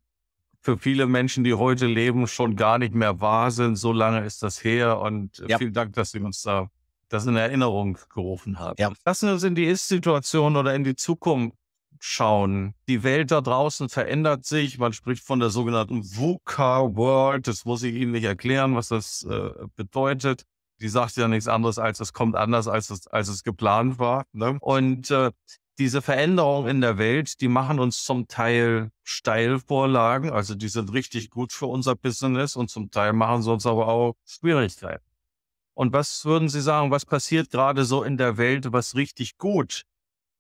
für viele Menschen, die heute leben, schon gar nicht mehr wahr sind. So lange ist das her und äh, ja. vielen Dank, dass Sie uns da das in Erinnerung gerufen haben. Ja. Lassen Sie uns in die Ist-Situation oder in die Zukunft schauen. Die Welt da draußen verändert sich. Man spricht von der sogenannten VUCA World. Das muss ich Ihnen nicht erklären, was das äh, bedeutet. Die sagt ja nichts anderes, als es kommt anders, als es, als es geplant war. Ne? Und äh, diese Veränderungen in der Welt, die machen uns zum Teil Steilvorlagen, also die sind richtig gut für unser Business und zum Teil machen sie uns aber auch Schwierigkeiten. Und was würden Sie sagen, was passiert gerade so in der Welt, was richtig gut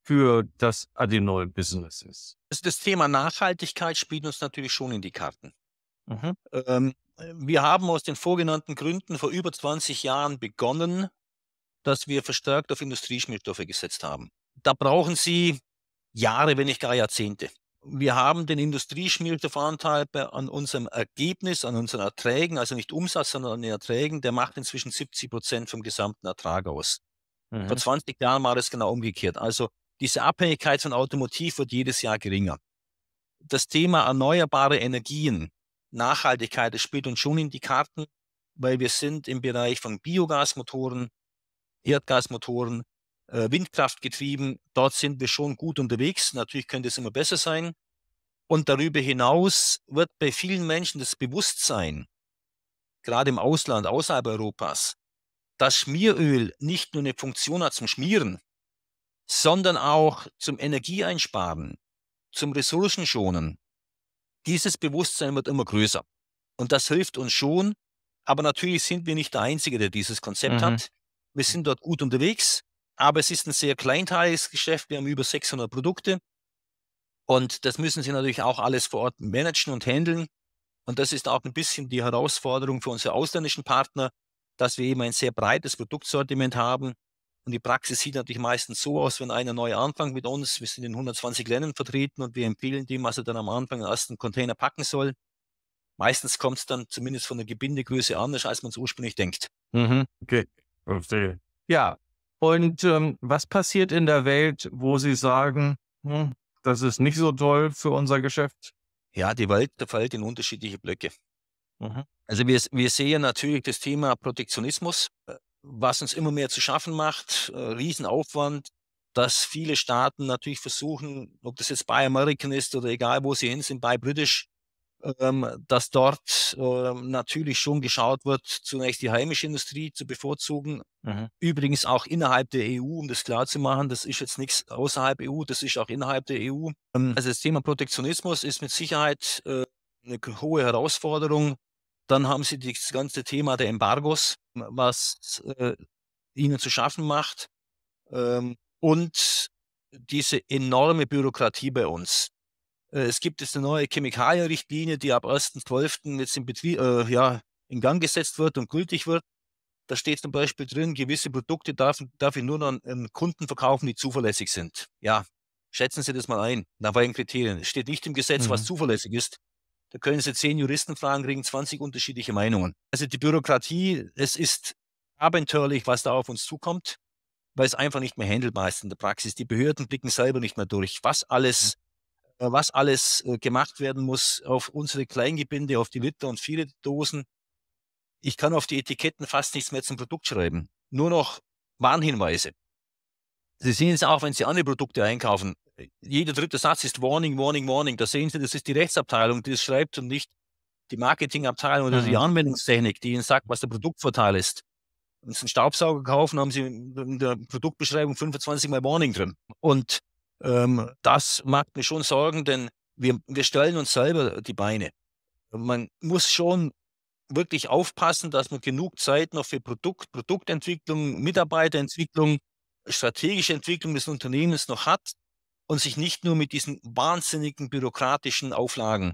für das Adenol-Business ist? Also das Thema Nachhaltigkeit spielt uns natürlich schon in die Karten. Mhm. Ähm, wir haben aus den vorgenannten Gründen vor über 20 Jahren begonnen, dass wir verstärkt auf Industrieschmierstoffe gesetzt haben da brauchen Sie Jahre, wenn nicht gar Jahrzehnte. Wir haben den Industrieschmierverfahrenteil an unserem Ergebnis, an unseren Erträgen, also nicht Umsatz, sondern an den Erträgen, der macht inzwischen 70 Prozent vom gesamten Ertrag aus. Mhm. Vor 20 Jahren war es genau umgekehrt. Also diese Abhängigkeit von Automotiv wird jedes Jahr geringer. Das Thema erneuerbare Energien, Nachhaltigkeit, das spielt uns schon in die Karten, weil wir sind im Bereich von Biogasmotoren, Erdgasmotoren, äh, Windkraft getrieben. Dort sind wir schon gut unterwegs. Natürlich könnte es immer besser sein. Und darüber hinaus wird bei vielen Menschen das Bewusstsein, gerade im Ausland, außerhalb Europas, dass Schmieröl nicht nur eine Funktion hat zum Schmieren, sondern auch zum Energieeinsparen, zum Ressourcenschonen. Dieses Bewusstsein wird immer größer. Und das hilft uns schon. Aber natürlich sind wir nicht der Einzige, der dieses Konzept mhm. hat. Wir sind dort gut unterwegs aber es ist ein sehr kleinteiliges Geschäft. Wir haben über 600 Produkte und das müssen Sie natürlich auch alles vor Ort managen und handeln. Und das ist auch ein bisschen die Herausforderung für unsere ausländischen Partner, dass wir eben ein sehr breites Produktsortiment haben. Und die Praxis sieht natürlich meistens so aus, wenn einer neu anfängt mit uns. Wir sind in 120 Ländern vertreten und wir empfehlen dem, was er dann am Anfang den ersten Container packen soll. Meistens kommt es dann zumindest von der Gebindegröße anders, als man es ursprünglich denkt. Mhm. Okay, verstehe. Ja, und ähm, was passiert in der Welt, wo Sie sagen, hm, das ist nicht so toll für unser Geschäft? Ja, die Welt fällt in unterschiedliche Blöcke. Mhm. Also wir, wir sehen natürlich das Thema Protektionismus, äh, was uns immer mehr zu schaffen macht, äh, Riesenaufwand, dass viele Staaten natürlich versuchen, ob das jetzt bei American ist oder egal wo sie hin sind, bei British, ähm, dass dort ähm, natürlich schon geschaut wird, zunächst die heimische Industrie zu bevorzugen. Mhm. Übrigens auch innerhalb der EU, um das klar zu machen, das ist jetzt nichts außerhalb EU, das ist auch innerhalb der EU. Ähm, also das Thema Protektionismus ist mit Sicherheit äh, eine hohe Herausforderung. Dann haben Sie das ganze Thema der Embargos, was äh, Ihnen zu schaffen macht. und diese enorme Bürokratie bei uns. Äh, es gibt jetzt eine neue Chemikalienrichtlinie, die ab 1.12. jetzt in Betrieb, äh, ja, in Gang gesetzt wird und gültig wird. Da steht zum Beispiel drin, gewisse Produkte darf, darf ich nur an, an Kunden verkaufen, die zuverlässig sind. Ja, schätzen Sie das mal ein, nach welchen Kriterien. Es steht nicht im Gesetz, mhm. was zuverlässig ist. Da können Sie zehn Juristen fragen, kriegen 20 unterschiedliche Meinungen. Also die Bürokratie, es ist abenteuerlich, was da auf uns zukommt, weil es einfach nicht mehr handelbar ist in der Praxis. Die Behörden blicken selber nicht mehr durch, was alles mhm äh, was alles äh, gemacht werden muss auf unsere Kleingebinde, auf die Liter und viele Dosen. Ich kann auf die Etiketten fast nichts mehr zum Produkt schreiben. Nur noch Warnhinweise. Sie sehen es auch, wenn Sie andere Produkte einkaufen. Äh, jeder dritte Satz ist Warning, Warning, Warning. Da sehen Sie, das ist die Rechtsabteilung, die es schreibt und nicht die Marketingabteilung oder mhm. die Anwendungstechnik, die Ihnen sagt, was der Produktvorteil ist. Wenn Sie einen Staubsauger kaufen, haben Sie in der Produktbeschreibung 25 Mal Warning drin. Und ähm, das macht mir schon Sorgen, denn wir, wir stellen uns selber die Beine. Man muss schon wirklich aufpassen, dass man genug Zeit noch für Produkt, Produktentwicklung, Mitarbeiterentwicklung, strategische Entwicklung des Unternehmens noch hat und sich nicht nur mit diesen wahnsinnigen bürokratischen Auflagen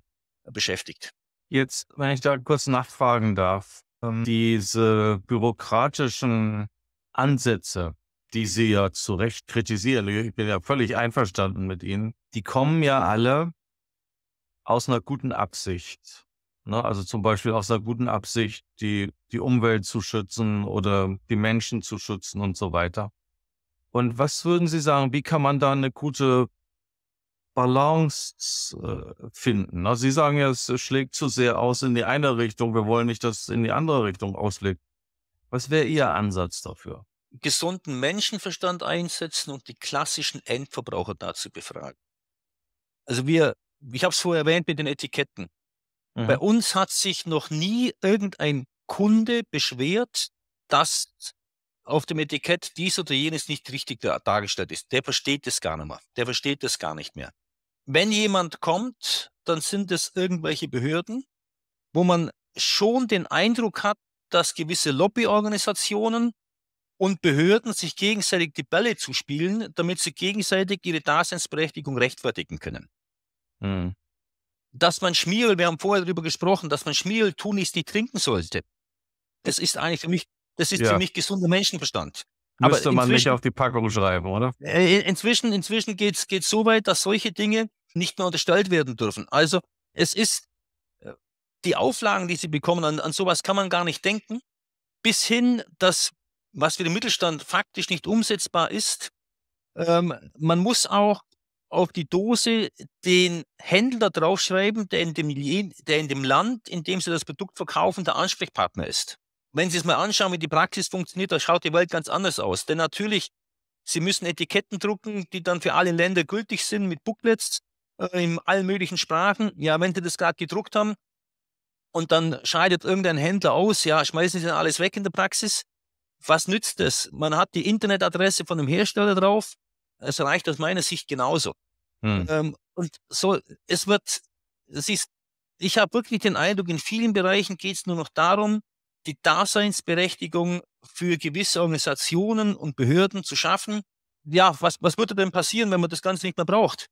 beschäftigt. Jetzt, wenn ich da kurz nachfragen darf, ähm, diese bürokratischen Ansätze, die Sie ja zu Recht kritisieren, ich bin ja völlig einverstanden mit Ihnen, die kommen ja alle aus einer guten Absicht. Ne? Also zum Beispiel aus einer guten Absicht, die, die Umwelt zu schützen oder die Menschen zu schützen und so weiter. Und was würden Sie sagen, wie kann man da eine gute Balance äh, finden? Also Sie sagen ja, es schlägt zu sehr aus in die eine Richtung, wir wollen nicht, dass es in die andere Richtung auslegt. Was wäre Ihr Ansatz dafür? gesunden Menschenverstand einsetzen und die klassischen Endverbraucher dazu befragen. Also wir, ich habe es vorher erwähnt mit den Etiketten. Mhm. Bei uns hat sich noch nie irgendein Kunde beschwert, dass auf dem Etikett dies oder jenes nicht richtig dargestellt ist. Der versteht das gar nicht mehr. Der versteht das gar nicht mehr. Wenn jemand kommt, dann sind es irgendwelche Behörden, wo man schon den Eindruck hat, dass gewisse Lobbyorganisationen und Behörden sich gegenseitig die Bälle zu spielen, damit sie gegenseitig ihre Daseinsberechtigung rechtfertigen können. Mhm. Dass man Schmierl, wir haben vorher darüber gesprochen, dass man Schmierl tun ist, die trinken sollte. Das ist eigentlich für mich, das ist ja. für mich gesunder Menschenverstand. Müsste man nicht auf die Packung schreiben, oder? Äh, inzwischen, inzwischen geht es so weit, dass solche Dinge nicht mehr unterstellt werden dürfen. Also es ist äh, die Auflagen, die sie bekommen, an, an sowas kann man gar nicht denken, bis hin, dass was für den Mittelstand faktisch nicht umsetzbar ist. Ähm, man muss auch auf die Dose den Händler draufschreiben, der in, dem, der in dem Land, in dem sie das Produkt verkaufen, der Ansprechpartner ist. Wenn Sie es mal anschauen, wie die Praxis funktioniert, da schaut die Welt ganz anders aus. Denn natürlich, Sie müssen Etiketten drucken, die dann für alle Länder gültig sind mit Booklets äh, in allen möglichen Sprachen. Ja, wenn Sie das gerade gedruckt haben und dann scheidet irgendein Händler aus, ja, schmeißen Sie dann alles weg in der Praxis was nützt es? Man hat die Internetadresse von einem Hersteller drauf. Es reicht aus meiner Sicht genauso. Hm. Ähm, und so, es wird, es ist, ich habe wirklich den Eindruck, in vielen Bereichen geht es nur noch darum, die Daseinsberechtigung für gewisse Organisationen und Behörden zu schaffen. Ja, was, was würde denn passieren, wenn man das Ganze nicht mehr braucht?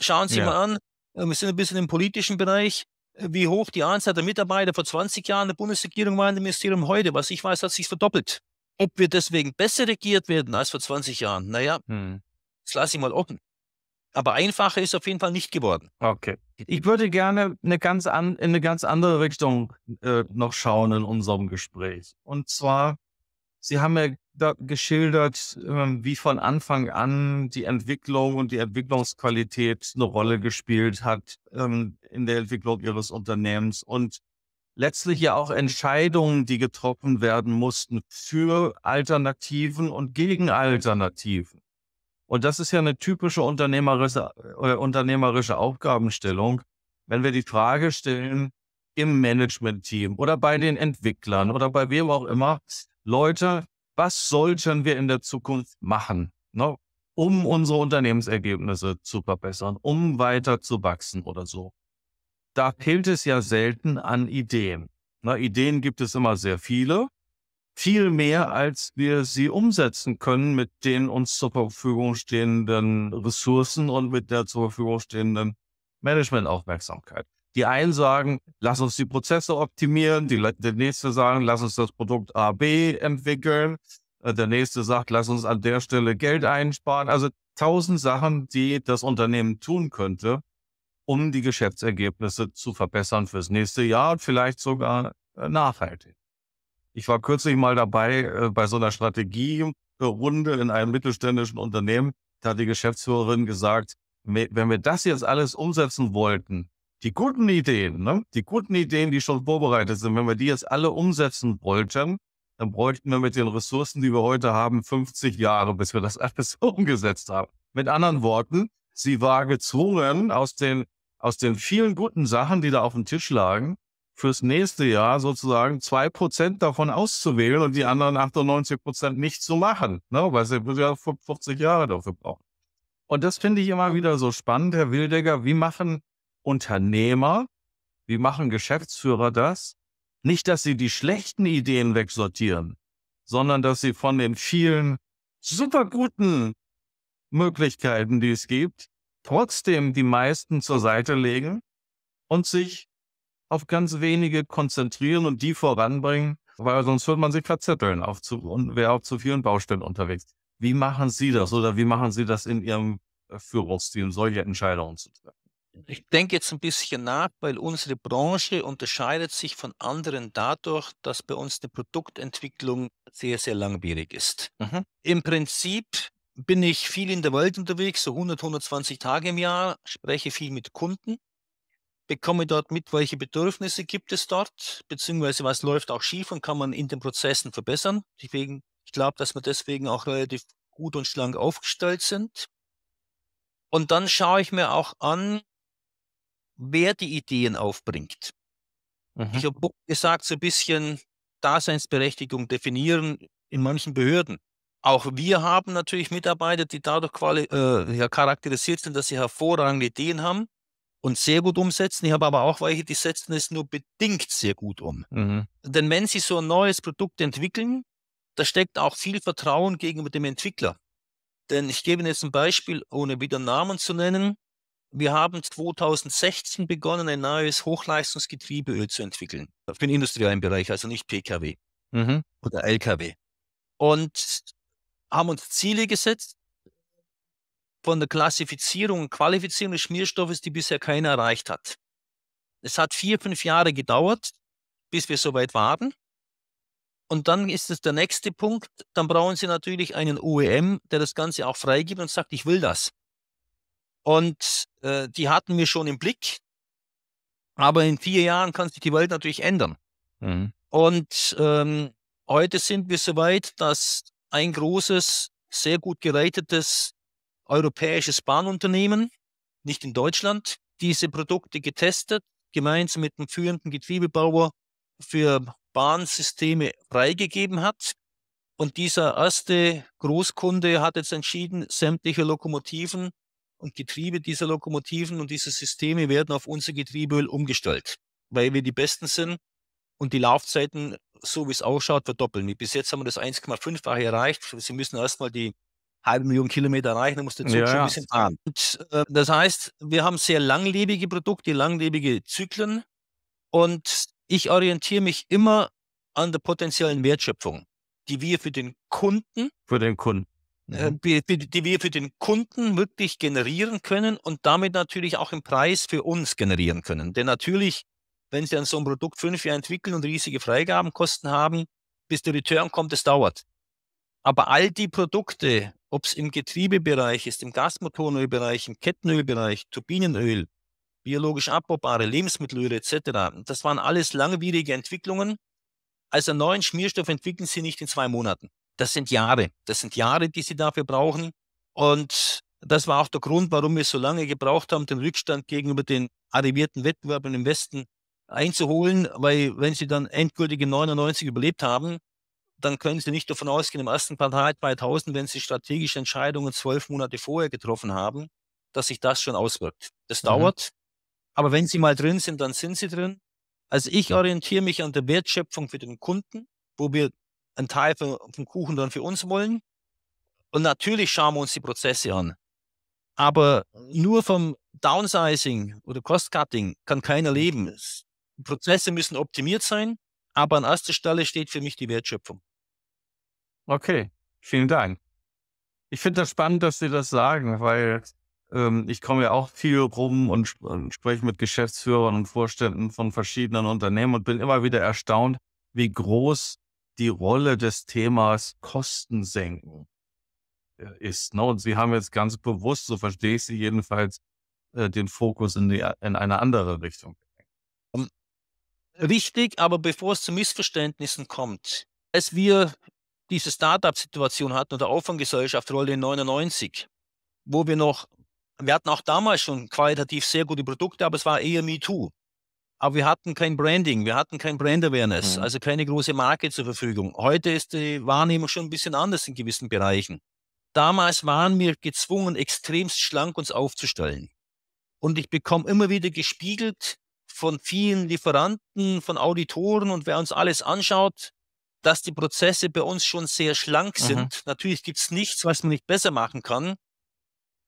Schauen Sie ja. mal an, äh, wir sind ein bisschen im politischen Bereich wie hoch die Anzahl der Mitarbeiter vor 20 Jahren der Bundesregierung war in dem Ministerium heute. Was ich weiß, hat sich verdoppelt. Ob wir deswegen besser regiert werden als vor 20 Jahren, naja, hm. das lasse ich mal offen. Aber einfacher ist auf jeden Fall nicht geworden. Okay. Ich würde gerne eine ganz an, in eine ganz andere Richtung äh, noch schauen in unserem Gespräch. Und zwar, Sie haben ja geschildert, ähm, wie von Anfang an die Entwicklung und die Entwicklungsqualität eine Rolle gespielt hat ähm, in der Entwicklung ihres Unternehmens und letztlich ja auch Entscheidungen, die getroffen werden mussten für Alternativen und gegen Alternativen. Und das ist ja eine typische unternehmerische, äh, unternehmerische Aufgabenstellung, wenn wir die Frage stellen, im Management-Team oder bei den Entwicklern oder bei wem auch immer, Leute, was sollten wir in der Zukunft machen, ne, um unsere Unternehmensergebnisse zu verbessern, um weiter zu wachsen oder so. Da fehlt es ja selten an Ideen. Ne, Ideen gibt es immer sehr viele, viel mehr, als wir sie umsetzen können mit den uns zur Verfügung stehenden Ressourcen und mit der zur Verfügung stehenden Managementaufmerksamkeit. Die einen sagen, lass uns die Prozesse optimieren, die, der nächste sagen, lass uns das Produkt A B entwickeln, äh, der nächste sagt, lass uns an der Stelle Geld einsparen. Also tausend Sachen, die das Unternehmen tun könnte, um die Geschäftsergebnisse zu verbessern fürs nächste Jahr und vielleicht sogar äh, nachhaltig. Ich war kürzlich mal dabei äh, bei so einer Strategierunde in einem mittelständischen Unternehmen. Da hat die Geschäftsführerin gesagt, wenn wir das jetzt alles umsetzen wollten, die guten Ideen, ne? die guten Ideen, die schon vorbereitet sind, wenn wir die jetzt alle umsetzen wollten, dann bräuchten wir mit den Ressourcen, die wir heute haben, 50 Jahre, bis wir das alles umgesetzt haben. Mit anderen Worten, sie war gezwungen, aus den, aus den vielen guten Sachen, die da auf dem Tisch lagen, fürs nächste Jahr sozusagen zwei Prozent davon auszuwählen und die anderen 98% Prozent nicht zu machen, ne? weil sie ja 50 Jahre dafür brauchen. Und das finde ich immer wieder so spannend, Herr Wildegger. Wie machen Unternehmer, wie machen Geschäftsführer das? Nicht, dass sie die schlechten Ideen wegsortieren, sondern dass sie von den vielen superguten Möglichkeiten, die es gibt, trotzdem die meisten zur Seite legen und sich auf ganz wenige konzentrieren und die voranbringen, weil sonst wird man sich verzetteln auf zu, und wäre auf zu vielen Baustellen unterwegs. Wie machen Sie das oder wie machen Sie das in Ihrem äh, Führungsteam, solche Entscheidungen zu treffen? ich denke jetzt ein bisschen nach, weil unsere Branche unterscheidet sich von anderen dadurch, dass bei uns die Produktentwicklung sehr, sehr langwierig ist. Mhm. Im Prinzip bin ich viel in der Welt unterwegs, so 100, 120 Tage im Jahr, spreche viel mit Kunden, bekomme dort mit, welche Bedürfnisse gibt es dort, beziehungsweise was läuft auch schief und kann man in den Prozessen verbessern. Deswegen, ich glaube, dass wir deswegen auch relativ gut und schlank aufgestellt sind. Und dann schaue ich mir auch an, wer die Ideen aufbringt. Mhm. Ich habe gesagt, so ein bisschen Daseinsberechtigung definieren in manchen Behörden. Auch wir haben natürlich Mitarbeiter, die dadurch äh, ja, charakterisiert sind, dass sie hervorragende Ideen haben und sehr gut umsetzen. Ich habe aber auch welche, die setzen es nur bedingt sehr gut um. Mhm. Denn wenn sie so ein neues Produkt entwickeln, da steckt auch viel Vertrauen gegenüber dem Entwickler. Denn ich gebe Ihnen jetzt ein Beispiel, ohne wieder Namen zu nennen. Wir haben 2016 begonnen, ein neues Hochleistungsgetriebeöl zu entwickeln. Für den industriellen Bereich, also nicht Pkw mhm. oder Lkw. Und haben uns Ziele gesetzt von der Klassifizierung und Qualifizierung des Schmierstoffes, die bisher keiner erreicht hat. Es hat vier, fünf Jahre gedauert, bis wir soweit waren. Und dann ist es der nächste Punkt, dann brauchen Sie natürlich einen OEM, der das Ganze auch freigibt und sagt, ich will das. Und äh, die hatten wir schon im Blick. Aber in vier Jahren kann sich die Welt natürlich ändern. Mhm. Und ähm, heute sind wir so weit, dass ein großes, sehr gut geratetes europäisches Bahnunternehmen, nicht in Deutschland, diese Produkte getestet, gemeinsam mit einem führenden Getriebebauer für Bahnsysteme freigegeben hat. Und dieser erste Großkunde hat jetzt entschieden, sämtliche Lokomotiven und Getriebe dieser Lokomotiven und dieser Systeme werden auf unser Getriebeöl umgestellt, weil wir die Besten sind und die Laufzeiten, so wie es ausschaut, verdoppeln. Bis jetzt haben wir das 1,5-fache erreicht. Sie müssen erstmal die halbe Million Kilometer erreichen, dann muss der Zug ja, schon ein bisschen fahren. Und, äh, das heißt, wir haben sehr langlebige Produkte, langlebige Zyklen und ich orientiere mich immer an der potenziellen Wertschöpfung, die wir für den Kunden, für den Kunden äh, mhm. äh, die wir für den Kunden wirklich generieren können und damit natürlich auch im Preis für uns generieren können. Denn natürlich, wenn Sie an so einem Produkt fünf Jahre entwickeln und riesige Freigabenkosten haben, bis der Return kommt, es dauert. Aber all die Produkte, ob es im Getriebebereich ist, im Gasmotorenölbereich, im Kettenölbereich, Turbinenöl, biologisch abbaubare Lebensmittelöle etc., das waren alles langwierige Entwicklungen. Also einen neuen Schmierstoff entwickeln Sie nicht in zwei Monaten das sind Jahre. Das sind Jahre, die sie dafür brauchen. Und das war auch der Grund, warum wir so lange gebraucht haben, den Rückstand gegenüber den arrivierten Wettbewerbern im Westen einzuholen, weil wenn sie dann endgültig in 99 überlebt haben, dann können sie nicht davon ausgehen, im ersten Quartal 2000, wenn sie strategische Entscheidungen zwölf Monate vorher getroffen haben, dass sich das schon auswirkt. Das mhm. dauert. Aber wenn sie mal drin sind, dann sind sie drin. Also ich orientiere mich an der Wertschöpfung für den Kunden, wo wir einen Teil vom Kuchen dann für uns wollen. Und natürlich schauen wir uns die Prozesse an. Aber nur vom Downsizing oder Cost-Cutting kann keiner mhm. leben. Prozesse müssen optimiert sein, aber an erster Stelle steht für mich die Wertschöpfung. Okay, vielen Dank. Ich finde das spannend, dass Sie das sagen, weil ähm, ich komme ja auch viel rum und, und spreche mit Geschäftsführern und Vorständen von verschiedenen Unternehmen und bin immer wieder erstaunt, wie groß die Rolle des Themas Kosten senken äh, ist. Ne? Und sie haben jetzt ganz bewusst, so verstehe ich sie jedenfalls, äh, den Fokus in, die, in eine andere Richtung. Ähm, richtig, aber bevor es zu Missverständnissen kommt, als wir diese Startup-Situation hatten oder Auffanggesellschaft Rolle 99, wo wir noch, wir hatten auch damals schon qualitativ sehr gute Produkte, aber es war eher MeToo. Aber wir hatten kein Branding, wir hatten kein Brand Awareness, mhm. also keine große Marke zur Verfügung. Heute ist die Wahrnehmung schon ein bisschen anders in gewissen Bereichen. Damals waren wir gezwungen, extremst schlank uns aufzustellen. Und ich bekomme immer wieder gespiegelt von vielen Lieferanten, von Auditoren und wer uns alles anschaut, dass die Prozesse bei uns schon sehr schlank sind. Mhm. Natürlich es nichts, was man nicht besser machen kann.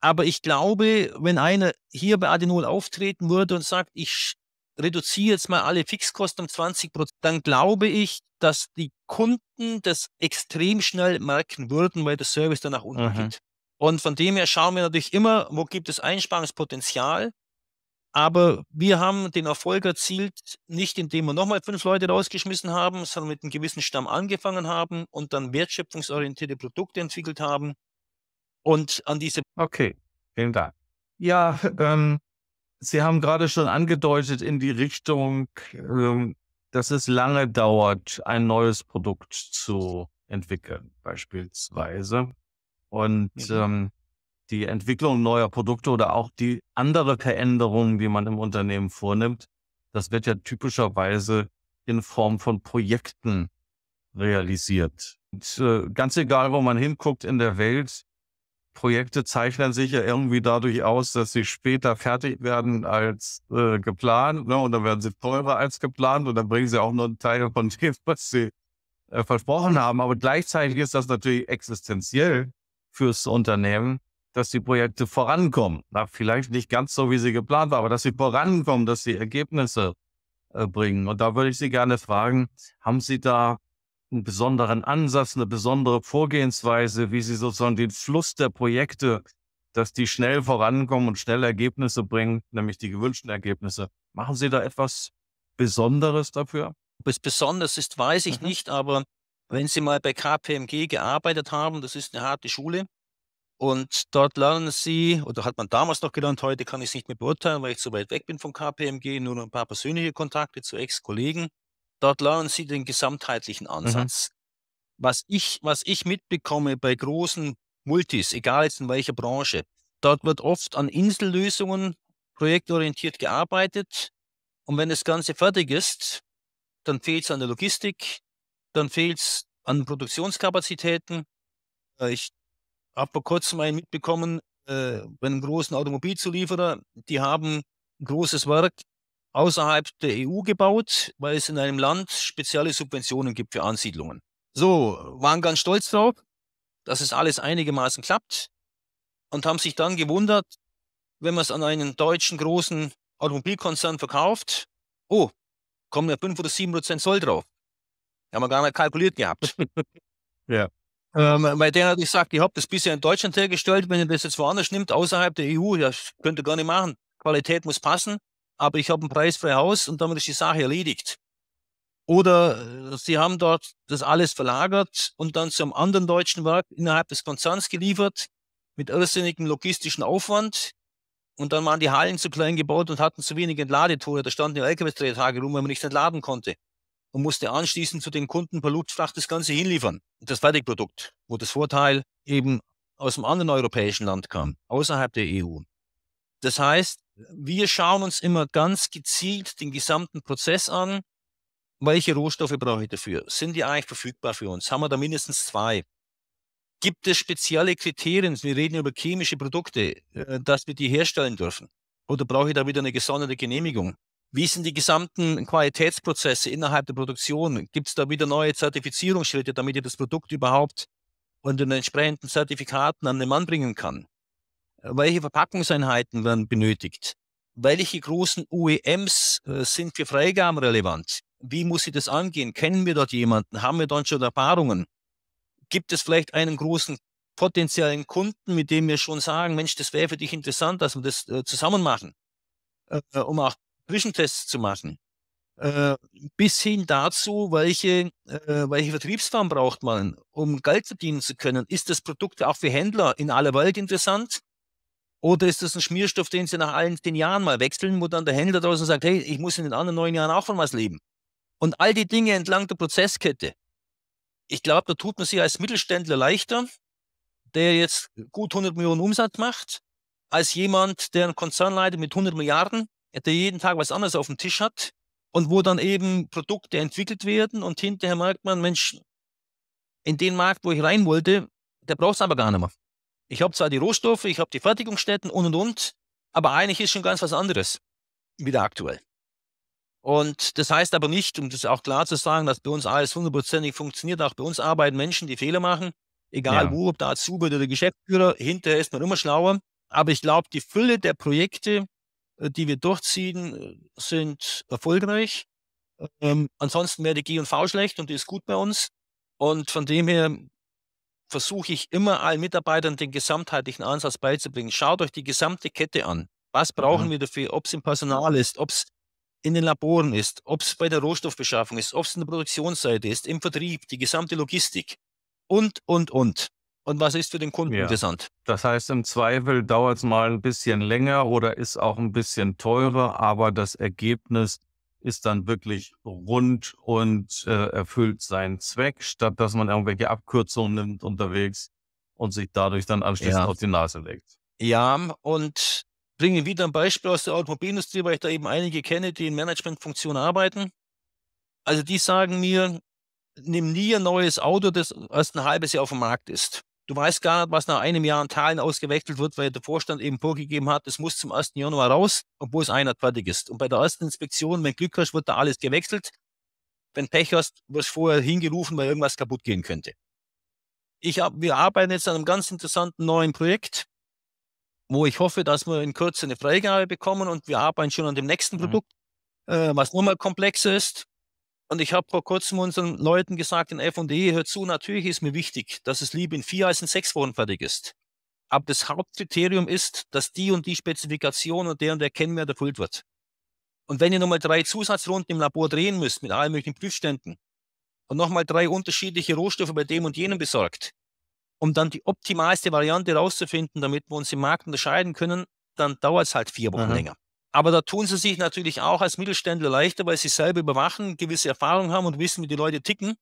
Aber ich glaube, wenn einer hier bei Adenol auftreten würde und sagt, ich reduziere jetzt mal alle Fixkosten um 20 Prozent, dann glaube ich, dass die Kunden das extrem schnell merken würden, weil der Service danach mhm. unten geht. Und von dem her schauen wir natürlich immer, wo gibt es Einsparungspotenzial. Aber wir haben den Erfolg erzielt, nicht indem wir nochmal fünf Leute rausgeschmissen haben, sondern mit einem gewissen Stamm angefangen haben und dann wertschöpfungsorientierte Produkte entwickelt haben. Und an diese. Okay, vielen Dank. Ja, ähm, Sie haben gerade schon angedeutet in die Richtung, ähm, dass es lange dauert, ein neues Produkt zu entwickeln, beispielsweise. Und ähm, die Entwicklung neuer Produkte oder auch die andere Veränderungen, die man im Unternehmen vornimmt, das wird ja typischerweise in Form von Projekten realisiert. Und, äh, ganz egal, wo man hinguckt in der Welt, Projekte zeichnen sich ja irgendwie dadurch aus, dass sie später fertig werden als äh, geplant. Ne? Und dann werden sie teurer als geplant und dann bringen sie auch nur einen Teil von dem, was sie äh, versprochen haben. Aber gleichzeitig ist das natürlich existenziell fürs Unternehmen, dass die Projekte vorankommen. Na, vielleicht nicht ganz so, wie sie geplant war, aber dass sie vorankommen, dass sie Ergebnisse äh, bringen. Und da würde ich Sie gerne fragen, haben Sie da einen besonderen Ansatz, eine besondere Vorgehensweise, wie sie sozusagen den Fluss der Projekte, dass die schnell vorankommen und schnell Ergebnisse bringen, nämlich die gewünschten Ergebnisse. Machen Sie da etwas Besonderes dafür? Ob es besonders ist, weiß ich mhm. nicht, aber wenn Sie mal bei KPMG gearbeitet haben, das ist eine harte Schule. Und dort lernen Sie, oder hat man damals noch gelernt, heute kann ich es nicht mehr beurteilen, weil ich zu weit weg bin von KPMG, nur noch ein paar persönliche Kontakte zu Ex-Kollegen. Dort lernen sie den gesamtheitlichen mhm. Ansatz. Mhm. Was, ich, was ich mitbekomme bei großen Multis, egal jetzt in welcher Branche, dort wird oft an Insellösungen projektorientiert gearbeitet. Und wenn das Ganze fertig ist, dann fehlt es an der Logistik, dann fehlt es an Produktionskapazitäten. Äh, ich habe vor kurzem einen mitbekommen, äh, bei einem großen Automobilzulieferer, die haben ein großes Werk außerhalb der EU gebaut, weil es in einem Land spezielle Subventionen gibt für Ansiedlungen. So, waren ganz stolz drauf, dass es alles einigermaßen klappt und haben sich dann gewundert, wenn man es an einen deutschen großen Automobilkonzern verkauft, oh, kommen ja 5 oder 7 Prozent Zoll drauf. Haben wir gar nicht kalkuliert gehabt. ja. Ähm, weil der hat gesagt, ihr habt das bisher in Deutschland hergestellt, wenn ihr das jetzt woanders nimmt, außerhalb der EU, ja, könnt ihr gar nicht machen. Qualität muss passen aber ich habe ein preisfreies Haus und damit ist die Sache erledigt. Oder äh, sie haben dort das alles verlagert und dann zu einem anderen deutschen Werk innerhalb des Konzerns geliefert mit irrsinnigem logistischen Aufwand. Und dann waren die Hallen zu klein gebaut und hatten zu wenig Entladetore. Da standen die lkw Tage rum, weil man nicht entladen konnte. Und musste anschließend zu den Kunden per Luftfracht das Ganze hinliefern. Das Fertigprodukt, wo das Vorteil eben aus einem anderen europäischen Land kam, außerhalb der EU. Das heißt, wir schauen uns immer ganz gezielt den gesamten Prozess an. Welche Rohstoffe brauche ich dafür? Sind die eigentlich verfügbar für uns? Haben wir da mindestens zwei? Gibt es spezielle Kriterien? Wir reden über chemische Produkte, äh, dass wir die herstellen dürfen. Oder brauche ich da wieder eine gesonderte Genehmigung? Wie sind die gesamten Qualitätsprozesse innerhalb der Produktion? Gibt es da wieder neue Zertifizierungsschritte, damit ich das Produkt überhaupt unter den entsprechenden Zertifikaten an den Mann bringen kann? welche Verpackungseinheiten werden benötigt? Welche großen OEMs äh, sind für Freigaben relevant? Wie muss ich das angehen? Kennen wir dort jemanden? Haben wir dort schon Erfahrungen? Gibt es vielleicht einen großen potenziellen Kunden, mit dem wir schon sagen, Mensch, das wäre für dich interessant, dass wir das äh, zusammen machen, äh, äh um auch Zwischentests zu machen? Äh, bis hin dazu, welche, äh, welche Vertriebsform braucht man, um Geld verdienen zu können? Ist das Produkt auch für Händler in aller Welt interessant? Oder ist das ein Schmierstoff, den sie nach allen zehn Jahren mal wechseln, wo dann der Händler draußen sagt, hey, ich muss in den anderen neun Jahren auch von was leben. Und all die Dinge entlang der Prozesskette. Ich glaube, da tut man sich als Mittelständler leichter, der jetzt gut 100 Millionen Umsatz macht, als jemand, der einen Konzern leitet mit 100 Milliarden, der jeden Tag was anderes auf dem Tisch hat und wo dann eben Produkte entwickelt werden und hinterher merkt man, Mensch, in den Markt, wo ich rein wollte, der braucht es aber gar nicht mehr. Ich habe zwar die Rohstoffe, ich habe die Fertigungsstätten und und und, aber eigentlich ist schon ganz was anderes wieder aktuell. Und das heißt aber nicht, um das auch klar zu sagen, dass bei uns alles hundertprozentig funktioniert. Auch bei uns arbeiten Menschen, die Fehler machen, egal ja. wo, ob da Azubi oder der Geschäftsführer, hinterher ist man immer schlauer. Aber ich glaube, die Fülle der Projekte, äh, die wir durchziehen, äh, sind erfolgreich. Ähm, ansonsten wäre die G&V schlecht und die ist gut bei uns. Und von dem her versuche ich immer allen Mitarbeitern den gesamtheitlichen Ansatz beizubringen. Schaut euch die gesamte Kette an. Was brauchen mhm. wir dafür? Ob es im Personal ist, ob es in den Laboren ist, ob es bei der Rohstoffbeschaffung ist, ob es in der Produktionsseite ist, im Vertrieb, die gesamte Logistik und, und, und. Und was ist für den Kunden ja. interessant? Das heißt, im Zweifel dauert es mal ein bisschen länger oder ist auch ein bisschen teurer, aber das Ergebnis ist dann wirklich rund und äh, erfüllt seinen Zweck, statt dass man irgendwelche Abkürzungen nimmt unterwegs und sich dadurch dann anschließend ja. auf die Nase legt. Ja, und bringe wieder ein Beispiel aus der Automobilindustrie, weil ich da eben einige kenne, die in Managementfunktionen arbeiten. Also die sagen mir, nimm nie ein neues Auto, das erst ein halbes Jahr auf dem Markt ist. Du weißt gar nicht, was nach einem Jahr an Teilen ausgewechselt wird, weil der Vorstand eben vorgegeben hat, es muss zum 1. Januar raus, obwohl es einer fertig ist. Und bei der ersten Inspektion, wenn Glück hast, wird da alles gewechselt. Wenn Pech hast, wirst du vorher hingerufen, weil irgendwas kaputt gehen könnte. Ich hab, wir arbeiten jetzt an einem ganz interessanten neuen Projekt, wo ich hoffe, dass wir in Kürze eine Freigabe bekommen und wir arbeiten schon an dem nächsten mhm. Produkt, äh, was nochmal komplexer ist. Und ich habe vor kurzem unseren Leuten gesagt in F&E, hört zu, natürlich ist mir wichtig, dass es lieber in vier als in sechs Wochen fertig ist. Aber das Hauptkriterium ist, dass die und die Spezifikation und der und der Kennwert erfüllt wird. Und wenn ihr nochmal drei Zusatzrunden im Labor drehen müsst mit allen möglichen Prüfständen und nochmal drei unterschiedliche Rohstoffe bei dem und jenem besorgt, um dann die optimalste Variante rauszufinden, damit wir uns im Markt unterscheiden können, dann dauert es halt vier Wochen Aha. länger. Aber da tun sie sich natürlich auch als Mittelständler leichter, weil sie selber überwachen, gewisse Erfahrungen haben und wissen, wie die Leute ticken,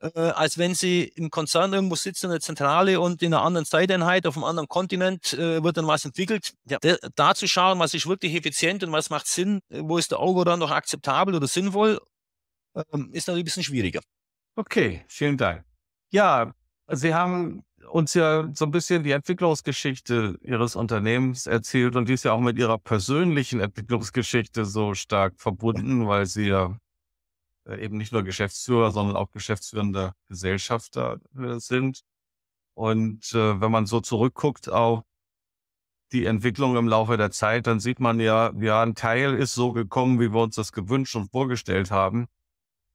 äh, als wenn sie im Konzern irgendwo sitzen in der Zentrale und in einer anderen Zeiteinheit auf einem anderen Kontinent äh, wird dann was entwickelt. Ja. Da zu schauen, was ist wirklich effizient und was macht Sinn, äh, wo ist der Auge dann noch akzeptabel oder sinnvoll, ähm, ist natürlich ein bisschen schwieriger. Okay, vielen Dank. Ja, Sie haben uns ja so ein bisschen die Entwicklungsgeschichte Ihres Unternehmens erzählt und die ist ja auch mit Ihrer persönlichen Entwicklungsgeschichte so stark verbunden, weil Sie ja äh, eben nicht nur Geschäftsführer, sondern auch geschäftsführender Gesellschafter äh, sind. Und äh, wenn man so zurückguckt auf die Entwicklung im Laufe der Zeit, dann sieht man ja, ja, ein Teil ist so gekommen, wie wir uns das gewünscht und vorgestellt haben.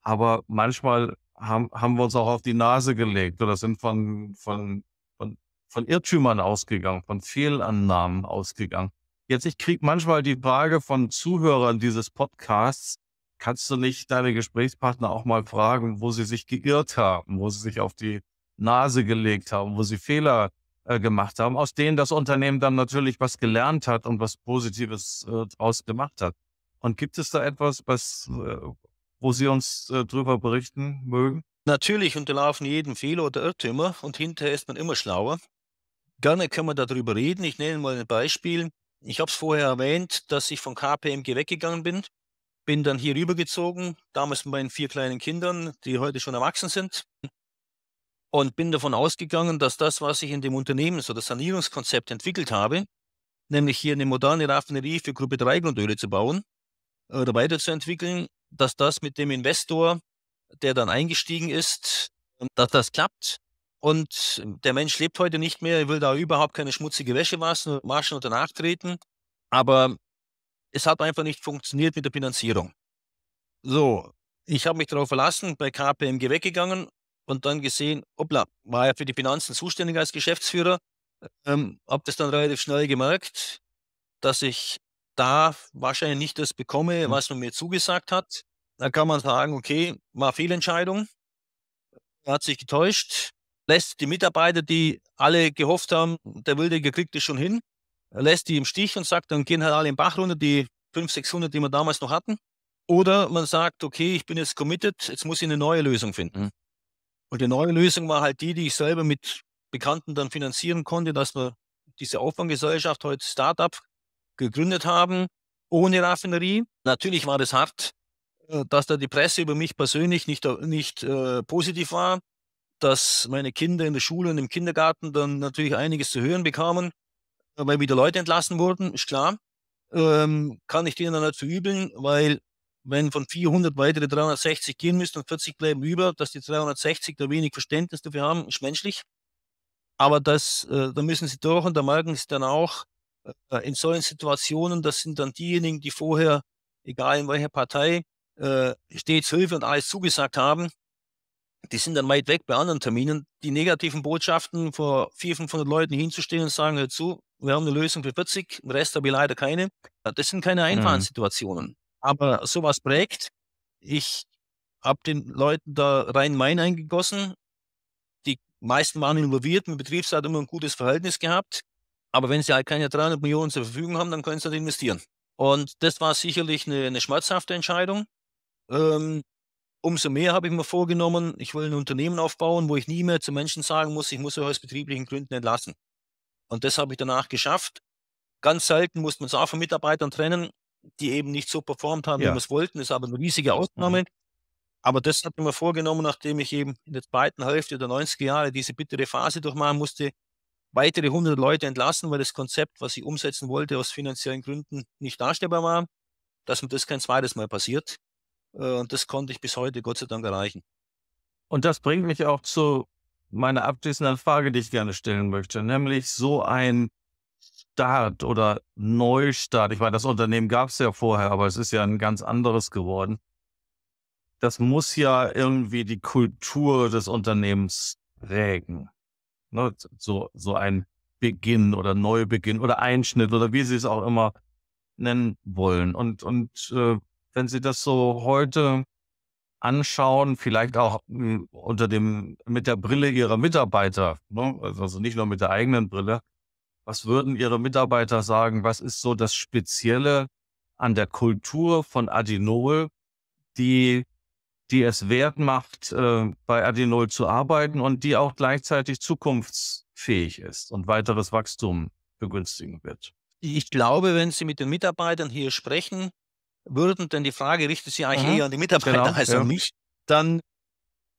Aber manchmal haben, haben wir uns auch auf die Nase gelegt oder sind von, von, von, von Irrtümern ausgegangen, von Fehlannahmen ausgegangen. Jetzt, ich kriege manchmal die Frage von Zuhörern dieses Podcasts, kannst du nicht deine Gesprächspartner auch mal fragen, wo sie sich geirrt haben, wo sie sich auf die Nase gelegt haben, wo sie Fehler äh, gemacht haben, aus denen das Unternehmen dann natürlich was gelernt hat und was Positives äh, draus gemacht hat. Und gibt es da etwas, was, äh, wo Sie uns äh, drüber berichten mögen? Natürlich unterlaufen jeden Fehler oder Irrtümer und hinterher ist man immer schlauer. Gerne können wir darüber reden. Ich nenne mal ein Beispiel. Ich habe es vorher erwähnt, dass ich von KPMG weggegangen bin. Bin dann hier rübergezogen, damals mit meinen vier kleinen Kindern, die heute schon erwachsen sind. Und bin davon ausgegangen, dass das, was ich in dem Unternehmen, so das Sanierungskonzept entwickelt habe, nämlich hier eine moderne Raffinerie für Gruppe 3 Grundöle zu bauen oder weiterzuentwickeln, dass das mit dem Investor, der dann eingestiegen ist, dass das klappt. Und der Mensch lebt heute nicht mehr, er will da überhaupt keine schmutzige Wäsche waschen oder nachtreten. Aber es hat einfach nicht funktioniert mit der Finanzierung. So, ich habe mich darauf verlassen, bei KPMG weggegangen und dann gesehen, hoppla, war ja für die Finanzen zuständig als Geschäftsführer. Ähm, habe das dann relativ schnell gemerkt, dass ich da wahrscheinlich nicht das bekomme, mhm. was man mir zugesagt hat, dann kann man sagen, okay, war Fehlentscheidung, hat sich getäuscht, lässt die Mitarbeiter, die alle gehofft haben, der Wilde gekriegt ist schon hin, lässt die im Stich und sagt, dann gehen halt alle im Bach runter, die 500, 600, die wir damals noch hatten. Oder man sagt, okay, ich bin jetzt committed, jetzt muss ich eine neue Lösung finden. Mhm. Und die neue Lösung war halt die, die ich selber mit Bekannten dann finanzieren konnte, dass wir diese Aufwandgesellschaft, heute Startup, gegründet haben, ohne Raffinerie. Natürlich war es das hart, äh, dass da die Presse über mich persönlich nicht, äh, nicht äh, positiv war, dass meine Kinder in der Schule und im Kindergarten dann natürlich einiges zu hören bekamen, äh, weil wieder Leute entlassen wurden, ist klar. Ähm, kann ich denen dann nicht verübeln, weil wenn von 400 weitere 360 gehen müssen und 40 bleiben über, dass die 360 da wenig Verständnis dafür haben, ist menschlich. Aber das, äh, da müssen sie durch und da merken sie dann auch, äh, äh, in solchen Situationen, das sind dann diejenigen, die vorher, egal in welcher Partei, äh, stets Hilfe und alles zugesagt haben, die sind dann weit weg bei anderen Terminen. Die negativen Botschaften vor 400, 500 Leuten hinzustehen und sagen, hör zu, wir haben eine Lösung für 40, den Rest habe ich leider keine. Das sind keine einfachen mhm. Situationen. Aber sowas prägt. Ich habe den Leuten da rein Main eingegossen. Die meisten waren involviert. Mit Betriebsrat immer ein gutes Verhältnis gehabt. Aber wenn sie halt keine 300 Millionen zur Verfügung haben, dann können sie nicht halt investieren. Und das war sicherlich eine, eine schmerzhafte Entscheidung. Ähm, umso mehr habe ich mir vorgenommen, ich will ein Unternehmen aufbauen, wo ich nie mehr zu Menschen sagen muss, ich muss euch aus betrieblichen Gründen entlassen. Und das habe ich danach geschafft. Ganz selten musste man es auch von Mitarbeitern trennen, die eben nicht so performt haben, ja. wie wir es wollten. Das ist aber eine riesige Ausnahme. Mhm. Aber das habe ich mir vorgenommen, nachdem ich eben in der zweiten Hälfte der 90er Jahre diese bittere Phase durchmachen musste, weitere 100 Leute entlassen, weil das Konzept, was ich umsetzen wollte, aus finanziellen Gründen nicht darstellbar war, dass mir das kein zweites Mal passiert. Äh, und das konnte ich bis heute Gott sei Dank erreichen. Und das bringt mich auch zu meiner abschließenden Frage, die ich gerne stellen möchte, nämlich so ein Start oder Neustart. Ich meine, das Unternehmen gab es ja vorher, aber es ist ja ein ganz anderes geworden. Das muss ja irgendwie die Kultur des Unternehmens prägen. Ne? So, so ein Beginn oder Neubeginn oder Einschnitt oder wie Sie es auch immer nennen wollen. Und, und äh, wenn Sie das so heute anschauen, vielleicht auch mh, hm, unter dem, mit der Brille Ihrer Mitarbeiter, ne? Also, also nicht nur mit der eigenen Brille, was würden Ihre Mitarbeiter sagen, was ist so das Spezielle an der Kultur von Adinol, die die es wert macht, äh, bei Adenol zu arbeiten und die auch gleichzeitig zukunftsfähig ist und weiteres Wachstum begünstigen wird. Ich glaube, wenn Sie mit den Mitarbeitern hier sprechen würden, denn die Frage richtet sich eigentlich mhm. eher an die Mitarbeiter genau, als ja. an mich, dann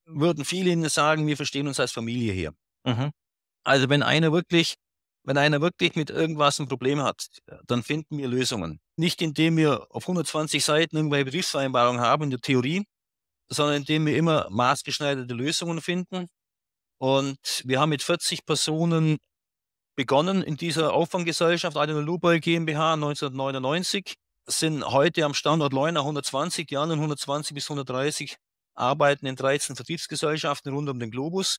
würden viele Ihnen sagen, wir verstehen uns als Familie hier. Mhm. Also wenn einer wirklich, wenn einer wirklich mit irgendwas ein Problem hat, dann finden wir Lösungen. Nicht indem wir auf 120 Seiten irgendwelche Betriebsvereinbarungen haben in der Theorie, sondern indem wir immer maßgeschneiderte Lösungen finden. Und wir haben mit 40 Personen begonnen in dieser Auffanggesellschaft, eine Lubal GmbH 1999, sind heute am Standort Leuna 120, die anderen 120 bis 130 arbeiten in 13 Vertriebsgesellschaften rund um den Globus.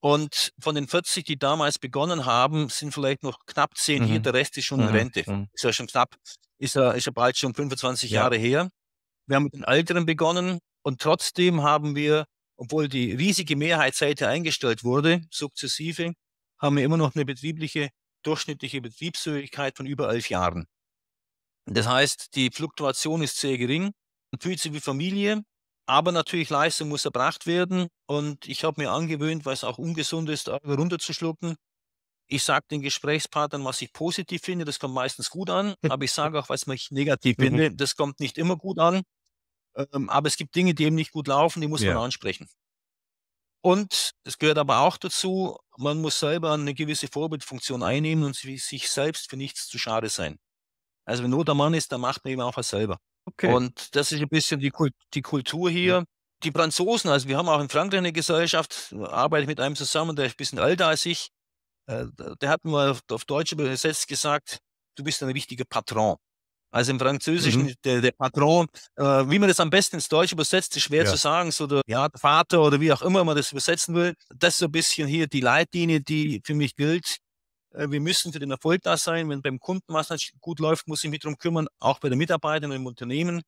Und von den 40, die damals begonnen haben, sind vielleicht noch knapp 10 mhm. hier. Der Rest ist schon in mhm. Rente. Mhm. Ist ja schon knapp. Ist ja, ist ja bald schon 25 ja. Jahre her. Wir haben mit den Älteren begonnen. Und trotzdem haben wir, obwohl die riesige Mehrheitsseite eingestellt wurde, sukzessive, haben wir immer noch eine betriebliche, durchschnittliche Betriebsfähigkeit von über elf Jahren. Das heißt, die Fluktuation ist sehr gering. Man fühlt sich wie Familie, aber natürlich Leistung muss erbracht werden. Und ich habe mir angewöhnt, weil es auch ungesund ist, runterzuschlucken. Ich sage den Gesprächspartnern, was ich positiv finde, das kommt meistens gut an, aber ich sage auch, was ich negativ mhm. finde, das kommt nicht immer gut an. Ähm, aber es gibt Dinge, die eben nicht gut laufen, die muss ja. man ansprechen. Und es gehört aber auch dazu, man muss selber eine gewisse Vorbildfunktion einnehmen und sich selbst für nichts zu schade sein. Also wenn nur der Mann ist, dann macht man eben auch was selber. Okay. Und das ist ein bisschen die, Kult die Kultur hier. Ja. Die Franzosen, also wir haben auch in Frankreich eine Gesellschaft, arbeite ich mit einem zusammen, der ist ein bisschen älter als ich. Äh, der hat mir auf Deutsch übersetzt gesagt, du bist ein richtiger Patron. Also im Französischen, mhm. der, der Patron, äh, wie man das am besten ins Deutsch übersetzt, ist schwer ja. zu sagen, so der ja, Vater oder wie auch immer man das übersetzen will. Das ist so ein bisschen hier die Leitlinie, die für mich gilt. Äh, wir müssen für den Erfolg da sein. Wenn beim Kunden was nicht gut läuft, muss ich mich drum kümmern, auch bei den Mitarbeitern im Unternehmen.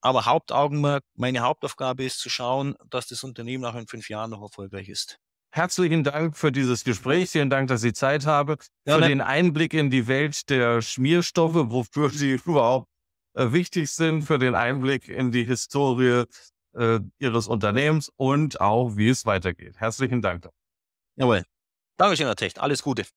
Aber Hauptaugenmerk, meine Hauptaufgabe ist zu schauen, dass das Unternehmen auch in fünf Jahren noch erfolgreich ist. Herzlichen Dank für dieses Gespräch. Vielen Dank, dass ich Zeit habe. Ja, für den Einblick in die Welt der Schmierstoffe, wofür sie überhaupt äh, wichtig sind, für den Einblick in die Historie äh, Ihres Unternehmens und auch, wie es weitergeht. Herzlichen Dank. Jawohl. Dankeschön, Herr Techt. Alles Gute.